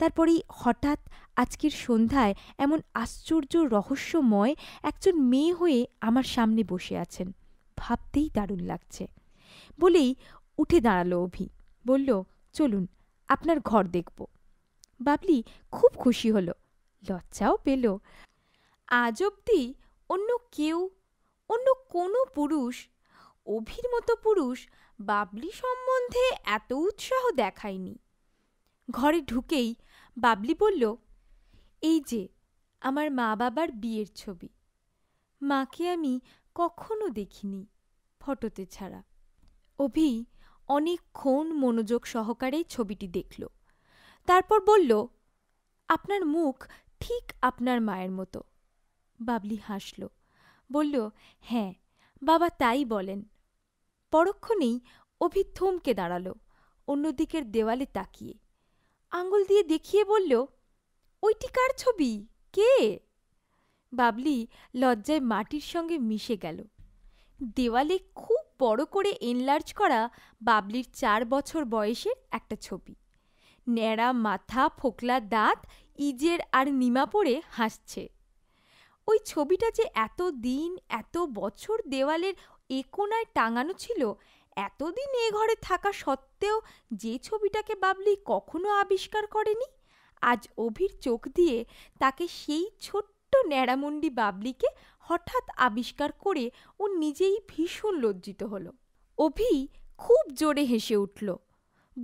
তারপরেই হঠাৎ আজকের সন্ধ্যায় এমন আশ্চর্য রহস্যময় একজন মেয়ে হয়ে আমার সামনে বসে আছেন ভাবতেই দারুণ লাগছে বলেই উঠে দাঁড়ালো অভি বলল চলুন আপনার ঘর দেখব বাবলি খুব খুশি হল লজ্জাও পেল আজ অব্দি অন্য কেউ অন্য কোনো পুরুষ অভির মতো পুরুষ বাবলি সম্বন্ধে এত উৎসাহ দেখায়নি ঘরে ঢুকেই বাবলি বলল এই যে আমার মা বাবার বিয়ের ছবি মাকে আমি কখনো দেখিনি ফটোতে ছাড়া অভি অনেকক্ষণ মনোযোগ সহকারে ছবিটি দেখল তারপর বলল আপনার মুখ ঠিক আপনার মায়ের মতো বাবলি হাসল বলল হ্যাঁ বাবা তাই বলেন পরক্ষণেই অভি থমকে দাঁড়াল অন্যদিকের দেওয়ালে তাকিয়ে আঙুল দিয়ে দেখিয়ে বলল ওইটি কার ছবি কে বাবলি লজ্জায় মাটির সঙ্গে মিশে গেল দেওয়ালে খুব বড় করে এনলার্জ করা বাবলির চার বছর বয়সের একটা ছবি ন্যাড়া মাথা ফোকলা দাঁত ইজের আর নিমা পড়ে হাসছে ওই ছবিটা যে এত দিন এত বছর দেওয়ালের একোনায় টাঙানো ছিল এতদিন এ ঘরে থাকা সত্ত্বেও যে ছবিটাকে বাবলি কখনো আবিষ্কার করেনি আজ অভির চোখ দিয়ে তাকে সেই ছোট্ট ন্যাড়ামুন্ডি বাবলিকে হঠাৎ আবিষ্কার করে ও নিজেই ভীষণ লজ্জিত হল অভি খুব জোরে হেসে উঠল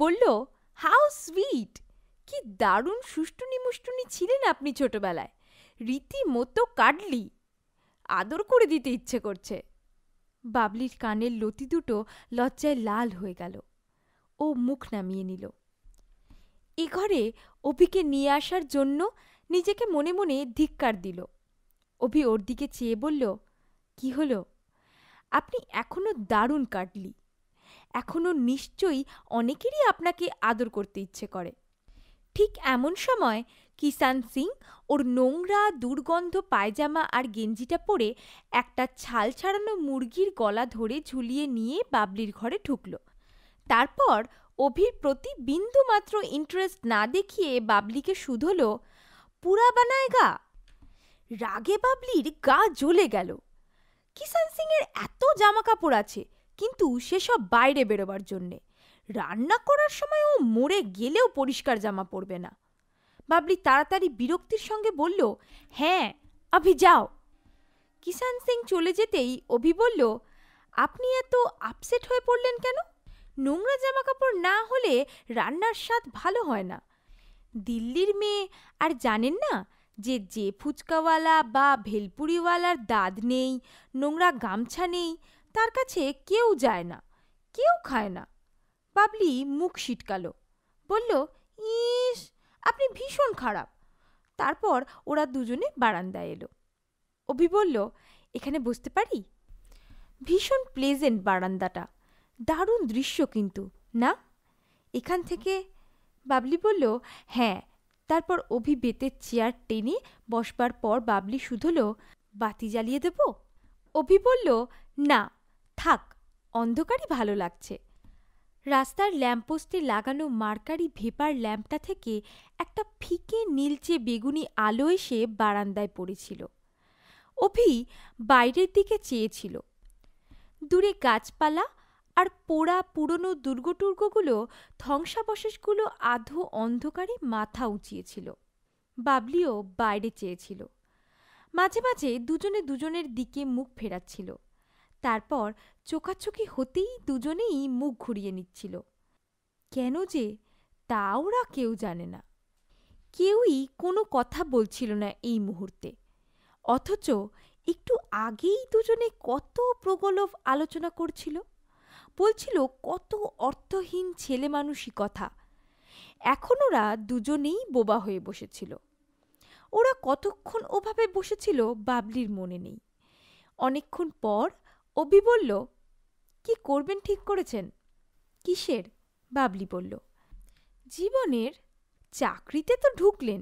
বলল হাউ সুইট কি দারুণ সুষ্টুনি মুষ্টুনি ছিলেন আপনি ছোটবেলায় রীতিমতো কাটলি আদর করে দিতে ইচ্ছে করছে বাবলির কানের লতি দুটো লজ্জায় লাল হয়ে গেল ও মুখ নামিয়ে নিল এ ঘরে অভিকে নিয়ে আসার জন্য নিজেকে মনে মনে ধিক্কার দিল অভি ওর দিকে চেয়ে বলল কি হলো আপনি এখনও দারুণ কাটলি এখনও নিশ্চয়ই অনেকেরই আপনাকে আদর করতে ইচ্ছে করে ঠিক এমন সময় কিষান সিং ওর নোংরা দুর্গন্ধ পায়জামা আর গেঞ্জিটা পরে একটা ছাল ছাড়ানো মুরগির গলা ধরে ঝুলিয়ে নিয়ে বাবলির ঘরে ঢুকল তারপর অভির প্রতি বিন্দুমাত্র ইন্টারেস্ট না দেখিয়ে বাবলিকে শুধল পুরা বানায় গা রাগে বাবলির গা জ্বলে গেল কিষান সিংয়ের এত জামা কাপড় আছে কিন্তু সেসব বাইরে বেরোবার জন্যে রান্না করার সময় ও মরে গেলেও পরিষ্কার জামা পরবে না বাবলি তাড়াতাড়ি বিরক্তির সঙ্গে বলল হ্যাঁ আভি যাও কিষান সিং চলে যেতেই অভি বলল আপনি এত আপসেট হয়ে পড়লেন কেন নোংরা জামা কাপড় না হলে রান্নার স্বাদ ভালো হয় না দিল্লির মেয়ে আর জানেন না যে যে ফুচকাওয়ালা বা ভেলপুরিওয়ালার দাঁত নেই নোংরা গামছা নেই তার কাছে কেউ যায় না কেউ খায় না বাবলি মুখ সিটকালো বলল ইস আপনি ভীষণ খারাপ তারপর ওরা দুজনে বারান্দায় এলো অভি বলল এখানে বসতে পারি ভীষণ প্লেজেন্ট বারান্দাটা দারুণ দৃশ্য কিন্তু না এখান থেকে বাবলি বলল হ্যাঁ তারপর অভি বেতের চেয়ার টেনে বসবার পর বাবলি শুধল বাতি জ্বালিয়ে দেব অভি বলল না থাক অন্ধকারই ভালো লাগছে রাস্তার ল্যাম্পপোস্টে লাগানো মার্কারি ভেপার ল্যাম্পটা থেকে একটা ফিকে নীলচে বেগুনি আলো এসে বারান্দায় পড়েছিল অভি বাইরের দিকে চেয়েছিল দূরে গাছপালা আর পোড়া পুরনো দুর্গটুর্গগুলো ধ্বংসাবশেষগুলো আধো অন্ধকারে মাথা উঁচিয়েছিল বাবলিও বাইরে চেয়েছিল মাঝে মাঝে দুজনে দুজনের দিকে মুখ ফেরাচ্ছিল তারপর চোখাচোখি হতেই দুজনেই মুখ ঘুরিয়ে নিচ্ছিল কেন যে তা ওরা কেউ জানে না কেউই কোনো কথা বলছিল না এই মুহূর্তে অথচ একটু আগেই দুজনে কত প্রগলভ আলোচনা করছিল বলছিল কত অর্থহীন ছেলে মানুষই কথা এখন ওরা দুজনেই বোবা হয়ে বসেছিল ওরা কতক্ষণ ওভাবে বসেছিল বাবলির মনে নেই অনেকক্ষণ পর অবি বলল কি করবেন ঠিক করেছেন কিসের বাবলি বলল জীবনের চাকরিতে তো ঢুকলেন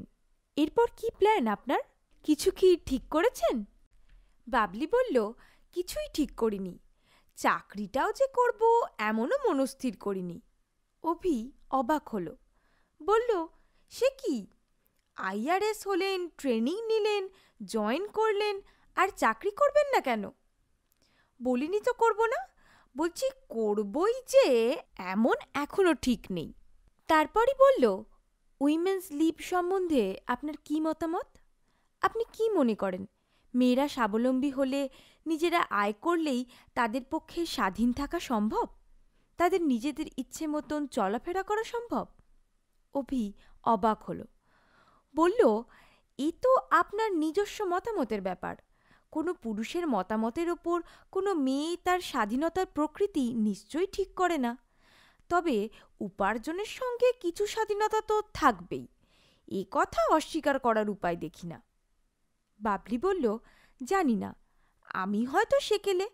এরপর কি প্ল্যান আপনার কিছু কি ঠিক করেছেন বাবলি বলল কিছুই ঠিক করিনি চাকরিটাও যে করব এমনও মনস্থির করিনি অভি অবাক হল বলল সে কি আইআরএস হলেন ট্রেনিং নিলেন জয়েন করলেন আর চাকরি করবেন না কেন বলিনি তো করব না বলছি করবই যে এমন এখনও ঠিক নেই তারপরই বলল উইমেন্স লিভ সম্বন্ধে আপনার কি মতামত আপনি কি মনে করেন মেয়েরা স্বাবলম্বী হলে নিজেরা আয় করলেই তাদের পক্ষে স্বাধীন থাকা সম্ভব তাদের নিজেদের ইচ্ছে মতন চলাফেরা করা সম্ভব অভি অবাক হল বলল এ তো আপনার নিজস্ব মতামতের ব্যাপার কোনো পুরুষের মতামতের ওপর কোনো মেয়ে তার স্বাধীনতার প্রকৃতি নিশ্চয়ই ঠিক করে না তবে উপার্জনের সঙ্গে কিছু স্বাধীনতা তো থাকবেই এ কথা অস্বীকার করার উপায় দেখি না বাবলি বলল জানি না আমি হয়তো সেকেলে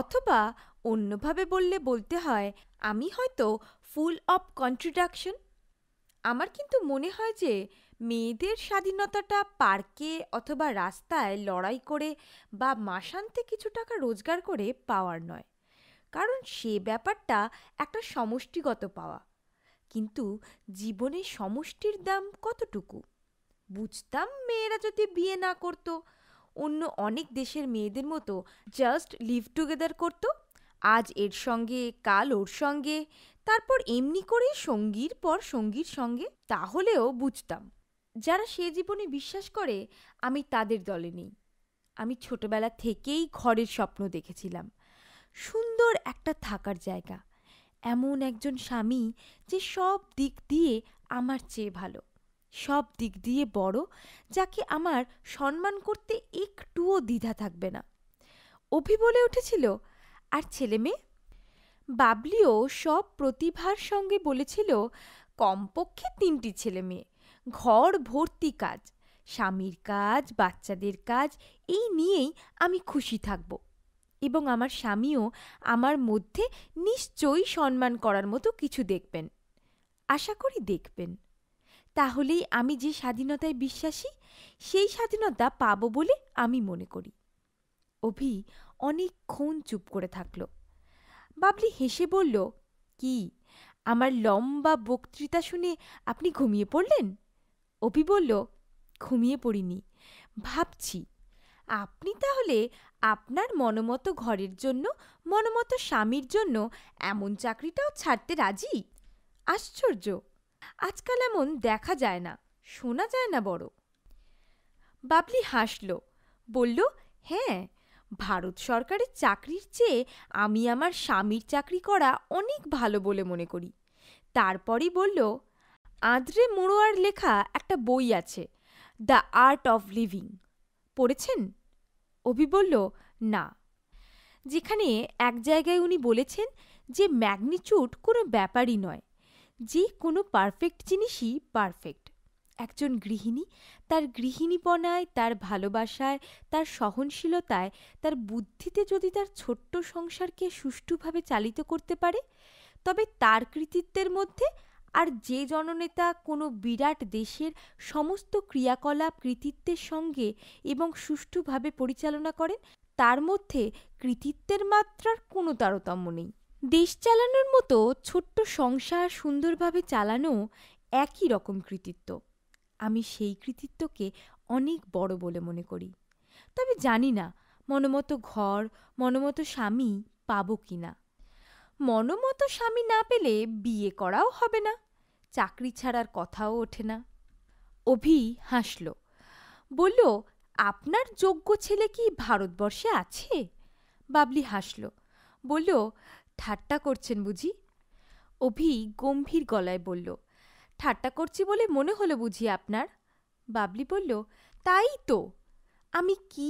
অথবা অন্যভাবে বললে বলতে হয় আমি হয়তো ফুল অফ কন্ট্রোডাকশন আমার কিন্তু মনে হয় যে মেয়েদের স্বাধীনতাটা পার্কে অথবা রাস্তায় লড়াই করে বা মাসান্তে কিছু টাকা রোজগার করে পাওয়ার নয় কারণ সে ব্যাপারটা একটা সমষ্টিগত পাওয়া কিন্তু জীবনে সমষ্টির দাম কতটুকু বুঝতাম মেয়েরা যদি বিয়ে না করতো অন্য অনেক দেশের মেয়েদের মতো জাস্ট লিভ টুগেদার করত আজ এর সঙ্গে কাল ওর সঙ্গে তারপর এমনি করে সঙ্গীর পর সঙ্গীর সঙ্গে তাহলেও বুঝতাম যারা সে জীবনে বিশ্বাস করে আমি তাদের দলে নেই আমি ছোটবেলা থেকেই ঘরের স্বপ্ন দেখেছিলাম সুন্দর একটা থাকার জায়গা এমন একজন স্বামী যে সব দিক দিয়ে আমার চেয়ে ভালো সব দিক দিয়ে বড় যাকে আমার সম্মান করতে একটুও দ্বিধা থাকবে না অভি বলে উঠেছিল আর ছেলে মেয়ে বাবলিও সব প্রতিভার সঙ্গে বলেছিল কমপক্ষে তিনটি ছেলে মেয়ে ঘর ভর্তি কাজ স্বামীর কাজ বাচ্চাদের কাজ এই নিয়েই আমি খুশি থাকব এবং আমার স্বামীও আমার মধ্যে নিশ্চয়ই সম্মান করার মতো কিছু দেখবেন আশা করি দেখবেন তাহলেই আমি যে স্বাধীনতায় বিশ্বাসী সেই স্বাধীনতা পাবো বলে আমি মনে করি অভি অনেকক্ষণ চুপ করে থাকল বাবলি হেসে বলল কি আমার লম্বা বক্তৃতা শুনে আপনি ঘুমিয়ে পড়লেন অভি বলল ঘুমিয়ে পড়িনি ভাবছি আপনি তাহলে আপনার মনোমত ঘরের জন্য মনোমত স্বামীর জন্য এমন চাকরিটাও ছাড়তে রাজি আশ্চর্য আজকাল এমন দেখা যায় না শোনা যায় না বড় বাবলি হাসল বলল হ্যাঁ ভারত সরকারের চাকরির চেয়ে আমি আমার স্বামীর চাকরি করা অনেক ভালো বলে মনে করি তারপরই বলল আদ্রে মোড়োয়ার লেখা একটা বই আছে দ্য আর্ট অফ লিভিং পড়েছেন অভি বলল না যেখানে এক জায়গায় উনি বলেছেন যে ম্যাগনিচুড কোনো ব্যাপারই নয় যে কোনো পারফেক্ট জিনিসই পারফেক্ট একজন গৃহিণী তার গৃহিণীপনায় তার ভালোবাসায় তার সহনশীলতায় তার বুদ্ধিতে যদি তার ছোট্ট সংসারকে সুষ্ঠুভাবে চালিত করতে পারে তবে তার কৃতিত্বের মধ্যে আর যে জননেতা কোনো বিরাট দেশের সমস্ত ক্রিয়াকলাপ কৃতিত্বের সঙ্গে এবং সুষ্ঠুভাবে পরিচালনা করেন তার মধ্যে কৃতিত্বের মাত্রার কোনো তারতম্য নেই দেশ চালানোর মতো ছোট্ট সংসার সুন্দরভাবে চালানো একই রকম কৃতিত্ব আমি সেই কৃতিত্বকে অনেক বড় বলে মনে করি তবে জানি না মনোমতো ঘর মনোমতো স্বামী পাবো কি না মনোমতো স্বামী না পেলে বিয়ে করাও হবে না চাকরি ছাড়ার কথাও ওঠে না অভি হাসল বলল আপনার যোগ্য ছেলে কি ভারতবর্ষে আছে বাবলি হাসল বলল ঠাট্টা করছেন বুঝি অভি গম্ভীর গলায় বলল ঠাট্টা করছি বলে মনে হলো বুঝি আপনার বাবলি বলল তাই তো আমি কি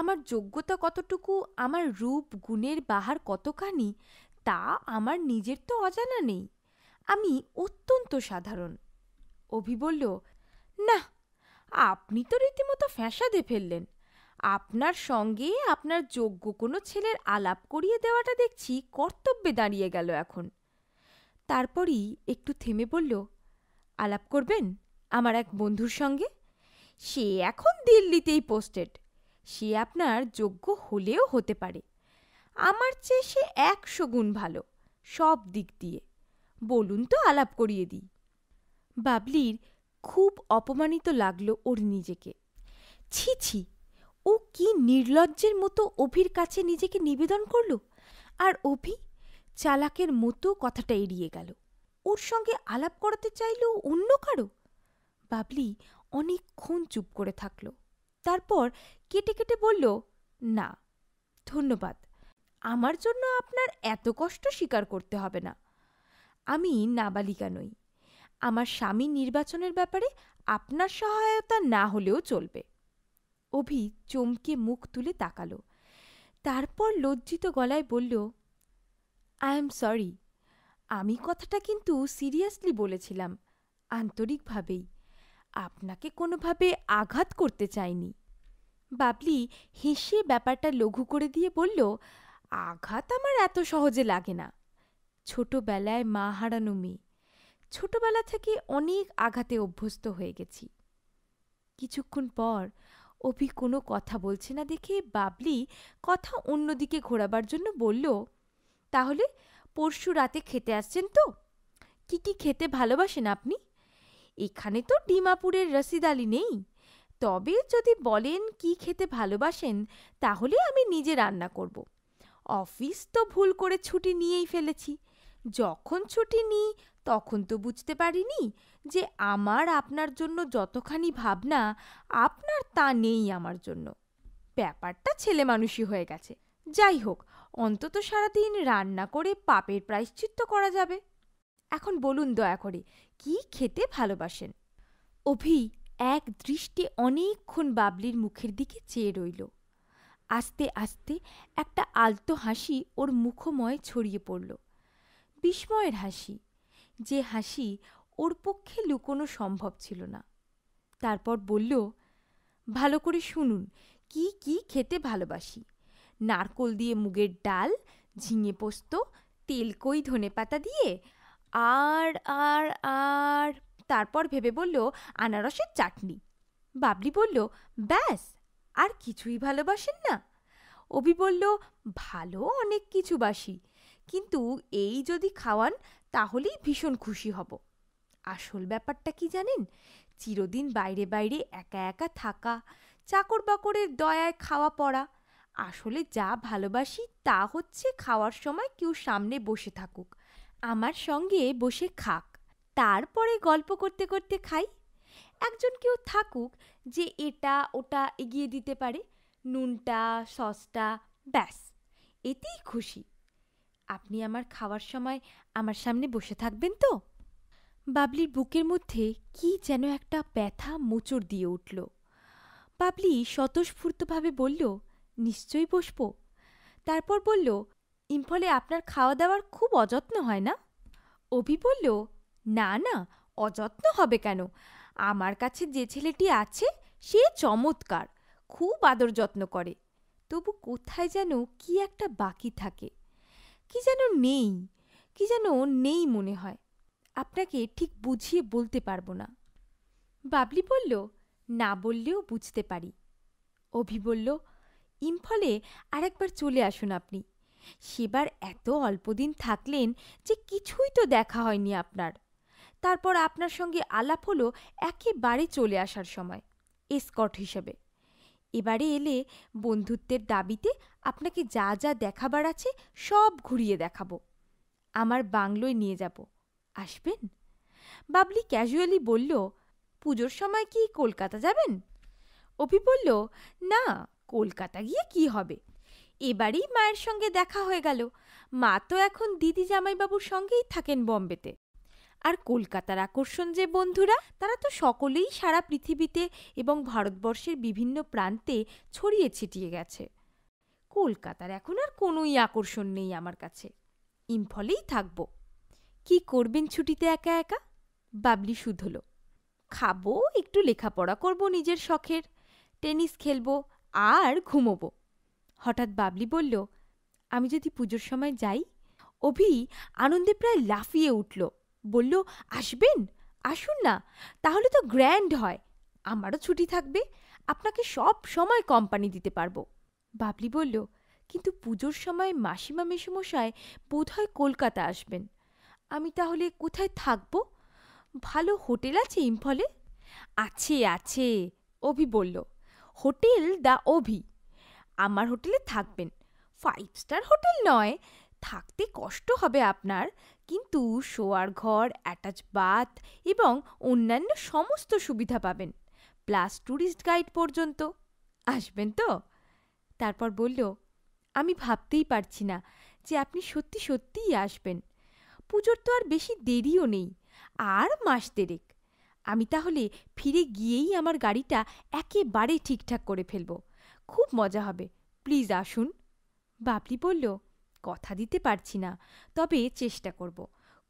আমার যোগ্যতা কতটুকু আমার রূপ গুণের বাহার কতখানি তা আমার নিজের তো অজানা নেই আমি অত্যন্ত সাধারণ অভি বলল না আপনি তো রীতিমতো ফ্যাসাদে ফেললেন আপনার সঙ্গে আপনার যোগ্য কোনো ছেলের আলাপ করিয়ে দেওয়াটা দেখছি কর্তব্যে দাঁড়িয়ে গেল এখন তারপরই একটু থেমে বলল আলাপ করবেন আমার এক বন্ধুর সঙ্গে সে এখন দিল্লিতেই পোস্টেড সে আপনার যোগ্য হলেও হতে পারে আমার চেয়ে সে একশো গুণ ভালো সব দিক দিয়ে বলুন তো আলাপ করিয়ে দিই বাবলির খুব অপমানিত লাগলো ওর নিজেকে ছি ছি ও কি নির্লজ্জের মতো অভির কাছে নিজেকে নিবেদন করল আর অভি চালাকের মতো কথাটা এড়িয়ে গেল ওর সঙ্গে আলাপ করাতে চাইল অন্য কারো বাবলি অনেকক্ষণ চুপ করে থাকল তারপর কেটে কেটে বলল না ধন্যবাদ আমার জন্য আপনার এত কষ্ট স্বীকার করতে হবে না আমি নাবালিকা নই আমার স্বামী নির্বাচনের ব্যাপারে আপনার সহায়তা না হলেও চলবে অভি চমকে মুখ তুলে তাকালো তারপর লজ্জিত গলায় বলল আই এম সরি আমি কথাটা কিন্তু সিরিয়াসলি বলেছিলাম আন্তরিকভাবেই আপনাকে কোনোভাবে আঘাত করতে চাইনি বাবলি হেসে ব্যাপারটা লঘু করে দিয়ে বলল আঘাত আমার এত সহজে লাগে না ছোটবেলায় মা হারানো মেয়ে ছোটবেলা থেকে অনেক আঘাতে অভ্যস্ত হয়ে গেছি কিছুক্ষণ পর অভি কোনো কথা বলছে না দেখে বাবলি কথা অন্যদিকে ঘোরাবার জন্য বলল তাহলে পরশু রাতে খেতে আসছেন তো কি কি খেতে ভালোবাসেন আপনি এখানে তো ডিমাপুরের রসিদ আলী নেই তবে যদি বলেন কি খেতে ভালোবাসেন তাহলে আমি নিজে রান্না করব। অফিস তো ভুল করে ছুটি নিয়েই ফেলেছি যখন ছুটি নিই তখন তো বুঝতে পারিনি যে আমার আপনার জন্য যতখানি ভাবনা আপনার তা নেই আমার জন্য ব্যাপারটা ছেলে মানুষই হয়ে গেছে যাই হোক অন্তত সারাদিন রান্না করে পাপের প্রায়শ্চিত্ত করা যাবে এখন বলুন দয়া করে কি খেতে ভালোবাসেন অভি এক দৃষ্টি অনেকক্ষণ বাবলির মুখের দিকে চেয়ে রইল আস্তে আস্তে একটা আলতো হাসি ওর মুখময় ছড়িয়ে পড়ল বিস্ময়ের হাসি যে হাসি ওর পক্ষে লুকোনো সম্ভব ছিল না তারপর বলল ভালো করে শুনুন কি কি খেতে ভালোবাসি নারকোল দিয়ে মুগের ডাল ঝিঙে পোস্ত তেলকই ধনে পাতা দিয়ে আর আর আর তারপর ভেবে বলল আনারসের চাটনি বাবলি বলল ব্যাস আর কিছুই ভালোবাসেন না অভি বলল ভালো অনেক কিছু বাসি কিন্তু এই যদি খাওয়ান তাহলেই ভীষণ খুশি হব আসল ব্যাপারটা কি জানেন চিরদিন বাইরে বাইরে একা একা থাকা চাকর বাকরের দয়ায় খাওয়া পড়া আসলে যা ভালোবাসি তা হচ্ছে খাওয়ার সময় কেউ সামনে বসে থাকুক আমার সঙ্গে বসে খাক তারপরে গল্প করতে করতে খাই একজন কেউ থাকুক যে এটা ওটা এগিয়ে দিতে পারে নুনটা সসটা ব্যাস এতেই খুশি আপনি আমার খাওয়ার সময় আমার সামনে বসে থাকবেন তো বাবলির বুকের মধ্যে কি যেন একটা ব্যথা মোচড় দিয়ে উঠল বাবলি স্বতঃস্ফূর্তভাবে বলল নিশ্চয়ই বসব তারপর বলল ইম্ফলে আপনার খাওয়া দাওয়ার খুব অযত্ন হয় না অভি বলল না না অযত্ন হবে কেন আমার কাছে যে ছেলেটি আছে সে চমৎকার খুব আদর যত্ন করে তবু কোথায় যেন কি একটা বাকি থাকে কি যেন নেই কি যেন নেই মনে হয় আপনাকে ঠিক বুঝিয়ে বলতে পারবো না বাবলি বলল না বললেও বুঝতে পারি অভি বলল ইম্ফলে একবার চলে আসুন আপনি সেবার এত অল্প দিন থাকলেন যে কিছুই তো দেখা হয়নি আপনার তারপর আপনার সঙ্গে আলাপ হলো একেবারে চলে আসার সময় এসকট হিসেবে এবারে এলে বন্ধুত্বের দাবিতে আপনাকে যা যা দেখাবার আছে সব ঘুরিয়ে দেখাবো আমার বাংলোয় নিয়ে যাব আসবেন বাবলি ক্যাজুয়ালি বলল পুজোর সময় কি কলকাতা যাবেন অপি বলল না কলকাতা গিয়ে কি হবে এবারেই মায়ের সঙ্গে দেখা হয়ে গেল মা তো এখন দিদি জামাইবাবুর সঙ্গেই থাকেন বম্বেতে আর কলকাতার আকর্ষণ যে বন্ধুরা তারা তো সকলেই সারা পৃথিবীতে এবং ভারতবর্ষের বিভিন্ন প্রান্তে ছড়িয়ে ছিটিয়ে গেছে কলকাতার এখন আর কোনোই আকর্ষণ নেই আমার কাছে ইম্ফলেই থাকব কি করবেন ছুটিতে একা একা বাবলি শুধল খাবো একটু লেখাপড়া করব নিজের শখের টেনিস খেলবো আর ঘুমোবো হঠাৎ বাবলি বলল আমি যদি পুজোর সময় যাই অভি আনন্দে প্রায় লাফিয়ে উঠল বলল আসবেন আসুন না তাহলে তো গ্র্যান্ড হয় আমারও ছুটি থাকবে আপনাকে সব সময় কোম্পানি দিতে পারবো বাবলি বলল কিন্তু পুজোর সময় মাসিমা বোধ বোধহয় কলকাতা আসবেন আমি তাহলে কোথায় থাকবো ভালো হোটেল আছে ইম্ফলে আছে আছে অভি বলল হোটেল দ্য অভি আমার হোটেলে থাকবেন ফাইভ স্টার হোটেল নয় থাকতে কষ্ট হবে আপনার কিন্তু শোয়ার ঘর অ্যাটাচ বাথ এবং অন্যান্য সমস্ত সুবিধা পাবেন প্লাস ট্যুরিস্ট গাইড পর্যন্ত আসবেন তো তারপর বলল আমি ভাবতেই পারছি না যে আপনি সত্যি সত্যিই আসবেন পুজোর তো আর বেশি দেরিও নেই আর মাস দেরেক আমি তাহলে ফিরে গিয়েই আমার গাড়িটা একেবারে ঠিকঠাক করে ফেলব খুব মজা হবে প্লিজ আসুন বাবলি বলল কথা দিতে পারছি না তবে চেষ্টা করব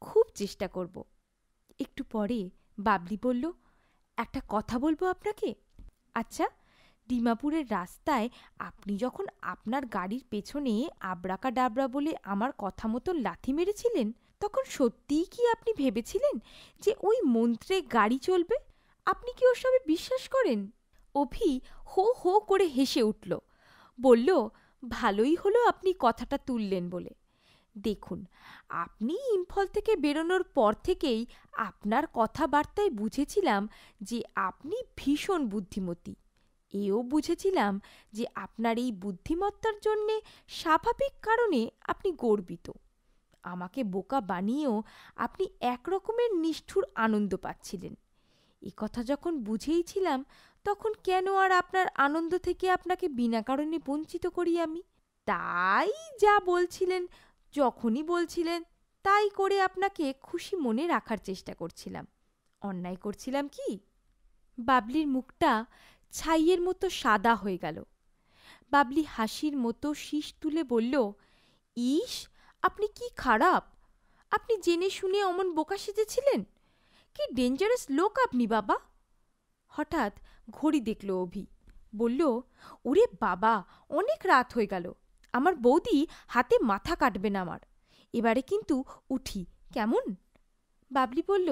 খুব চেষ্টা করব একটু পরে বাবলি বলল একটা কথা বলবো আপনাকে আচ্ছা ডিমাপুরের রাস্তায় আপনি যখন আপনার গাড়ির পেছনে আবরাকা ডাবরা বলে আমার কথা মতো লাথি মেরেছিলেন তখন সত্যিই কি আপনি ভেবেছিলেন যে ওই মন্ত্রে গাড়ি চলবে আপনি কি সবে বিশ্বাস করেন অভি হো হো করে হেসে উঠল বলল ভালোই হলো আপনি কথাটা তুললেন বলে দেখুন আপনি ইম্ফল থেকে বেরোনোর পর থেকেই আপনার কথাবার্তায় বুঝেছিলাম যে আপনি ভীষণ বুদ্ধিমতী এও বুঝেছিলাম যে আপনার এই বুদ্ধিমত্তার জন্যে স্বাভাবিক কারণে আপনি গর্বিত আমাকে বোকা বানিয়েও আপনি একরকমের নিষ্ঠুর আনন্দ পাচ্ছিলেন কথা যখন বুঝেইছিলাম তখন কেন আর আপনার আনন্দ থেকে আপনাকে বিনা কারণে বঞ্চিত করি আমি তাই যা বলছিলেন যখনই বলছিলেন তাই করে আপনাকে খুশি মনে রাখার চেষ্টা করছিলাম অন্যায় করছিলাম কি বাবলির মুখটা ছাইয়ের মতো সাদা হয়ে গেল বাবলি হাসির মতো শীষ তুলে বলল ইস আপনি কি খারাপ আপনি জেনে শুনে অমন বোকা সেজেছিলেন কি ডেঞ্জারাস লোক আপনি বাবা হঠাৎ ঘড়ি দেখল অভি বলল ওরে বাবা অনেক রাত হয়ে গেল আমার বৌদি হাতে মাথা কাটবে না আমার এবারে কিন্তু উঠি কেমন বাবলি বলল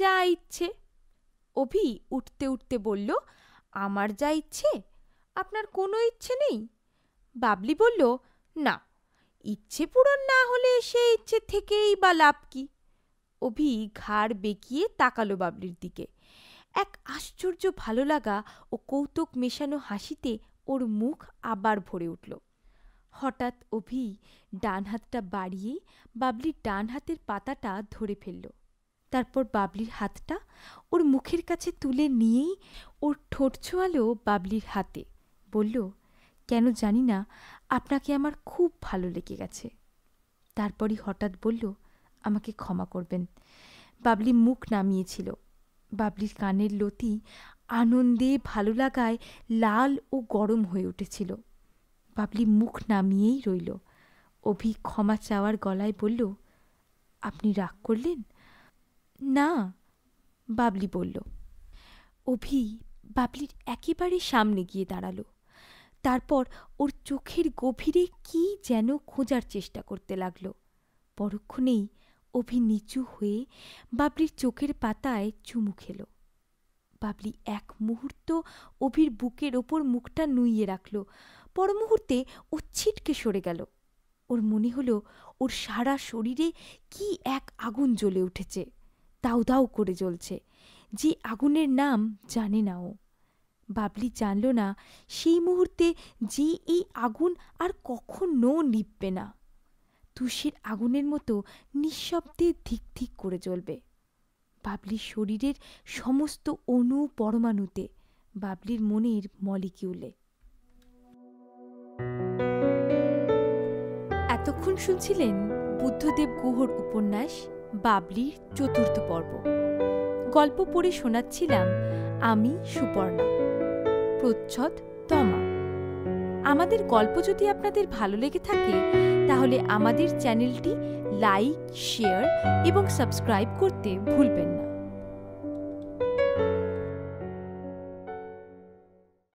যা ইচ্ছে অভি উঠতে উঠতে বলল আমার যা ইচ্ছে আপনার কোনো ইচ্ছে নেই বাবলি বলল না ইচ্ছে পূরণ না হলে সে ইচ্ছে থেকেই বা লাভ কি অভি ঘাড় বেঁকিয়ে তাকালো বাবলির দিকে এক আশ্চর্য ভালো লাগা ও কৌতুক মেশানো হাসিতে ওর মুখ আবার ভরে উঠল হঠাৎ অভি ডান হাতটা বাড়িয়ে বাবলির ডান হাতের পাতাটা ধরে ফেলল তারপর বাবলির হাতটা ওর মুখের কাছে তুলে নিয়েই ওর ঠোঁট ছোঁয়ালো বাবলির হাতে বলল কেন জানি না আপনাকে আমার খুব ভালো লেগে গেছে তারপরই হঠাৎ বলল আমাকে ক্ষমা করবেন বাবলি মুখ নামিয়েছিল বাবলির কানের লতি আনন্দে ভালো লাগায় লাল ও গরম হয়ে উঠেছিল বাবলি মুখ নামিয়েই রইল অভি ক্ষমা চাওয়ার গলায় বলল আপনি রাগ করলেন না বাবলি বলল অভি বাবলির একেবারে সামনে গিয়ে দাঁড়ালো তারপর ওর চোখের গভীরে কি যেন খোঁজার চেষ্টা করতে লাগলো পরক্ষণেই অভি নিচু হয়ে বাবলির চোখের পাতায় চুমু খেল বাবলি এক মুহূর্ত অভির বুকের ওপর মুখটা নুইয়ে রাখল পর মুহূর্তে ও ছিটকে সরে গেল ওর মনে হল ওর সারা শরীরে কি এক আগুন জ্বলে উঠেছে দাউ দাউ করে জ্বলছে যে আগুনের নাম জানে না ও বাবলি জানল না সেই মুহূর্তে যে এই আগুন আর কখনো নিপবে না তুষের আগুনের মতো নিঃশব্দে ধিক ধিক করে জ্বলবে বাবলির শরীরের সমস্ত অণু পরমাণুতে বাবলির মনের মলিকিউলে এতক্ষণ শুনছিলেন বুদ্ধদেব গুহর উপন্যাস বাবলির চতুর্থ পর্ব গল্প পড়ে শোনাচ্ছিলাম আমি সুপর্ণা প্রচ্ছদ তমা আমাদের গল্প যদি আপনাদের ভালো লেগে থাকে তাহলে আমাদের চ্যানেলটি লাইক শেয়ার এবং সাবস্ক্রাইব করতে ভুলবেন না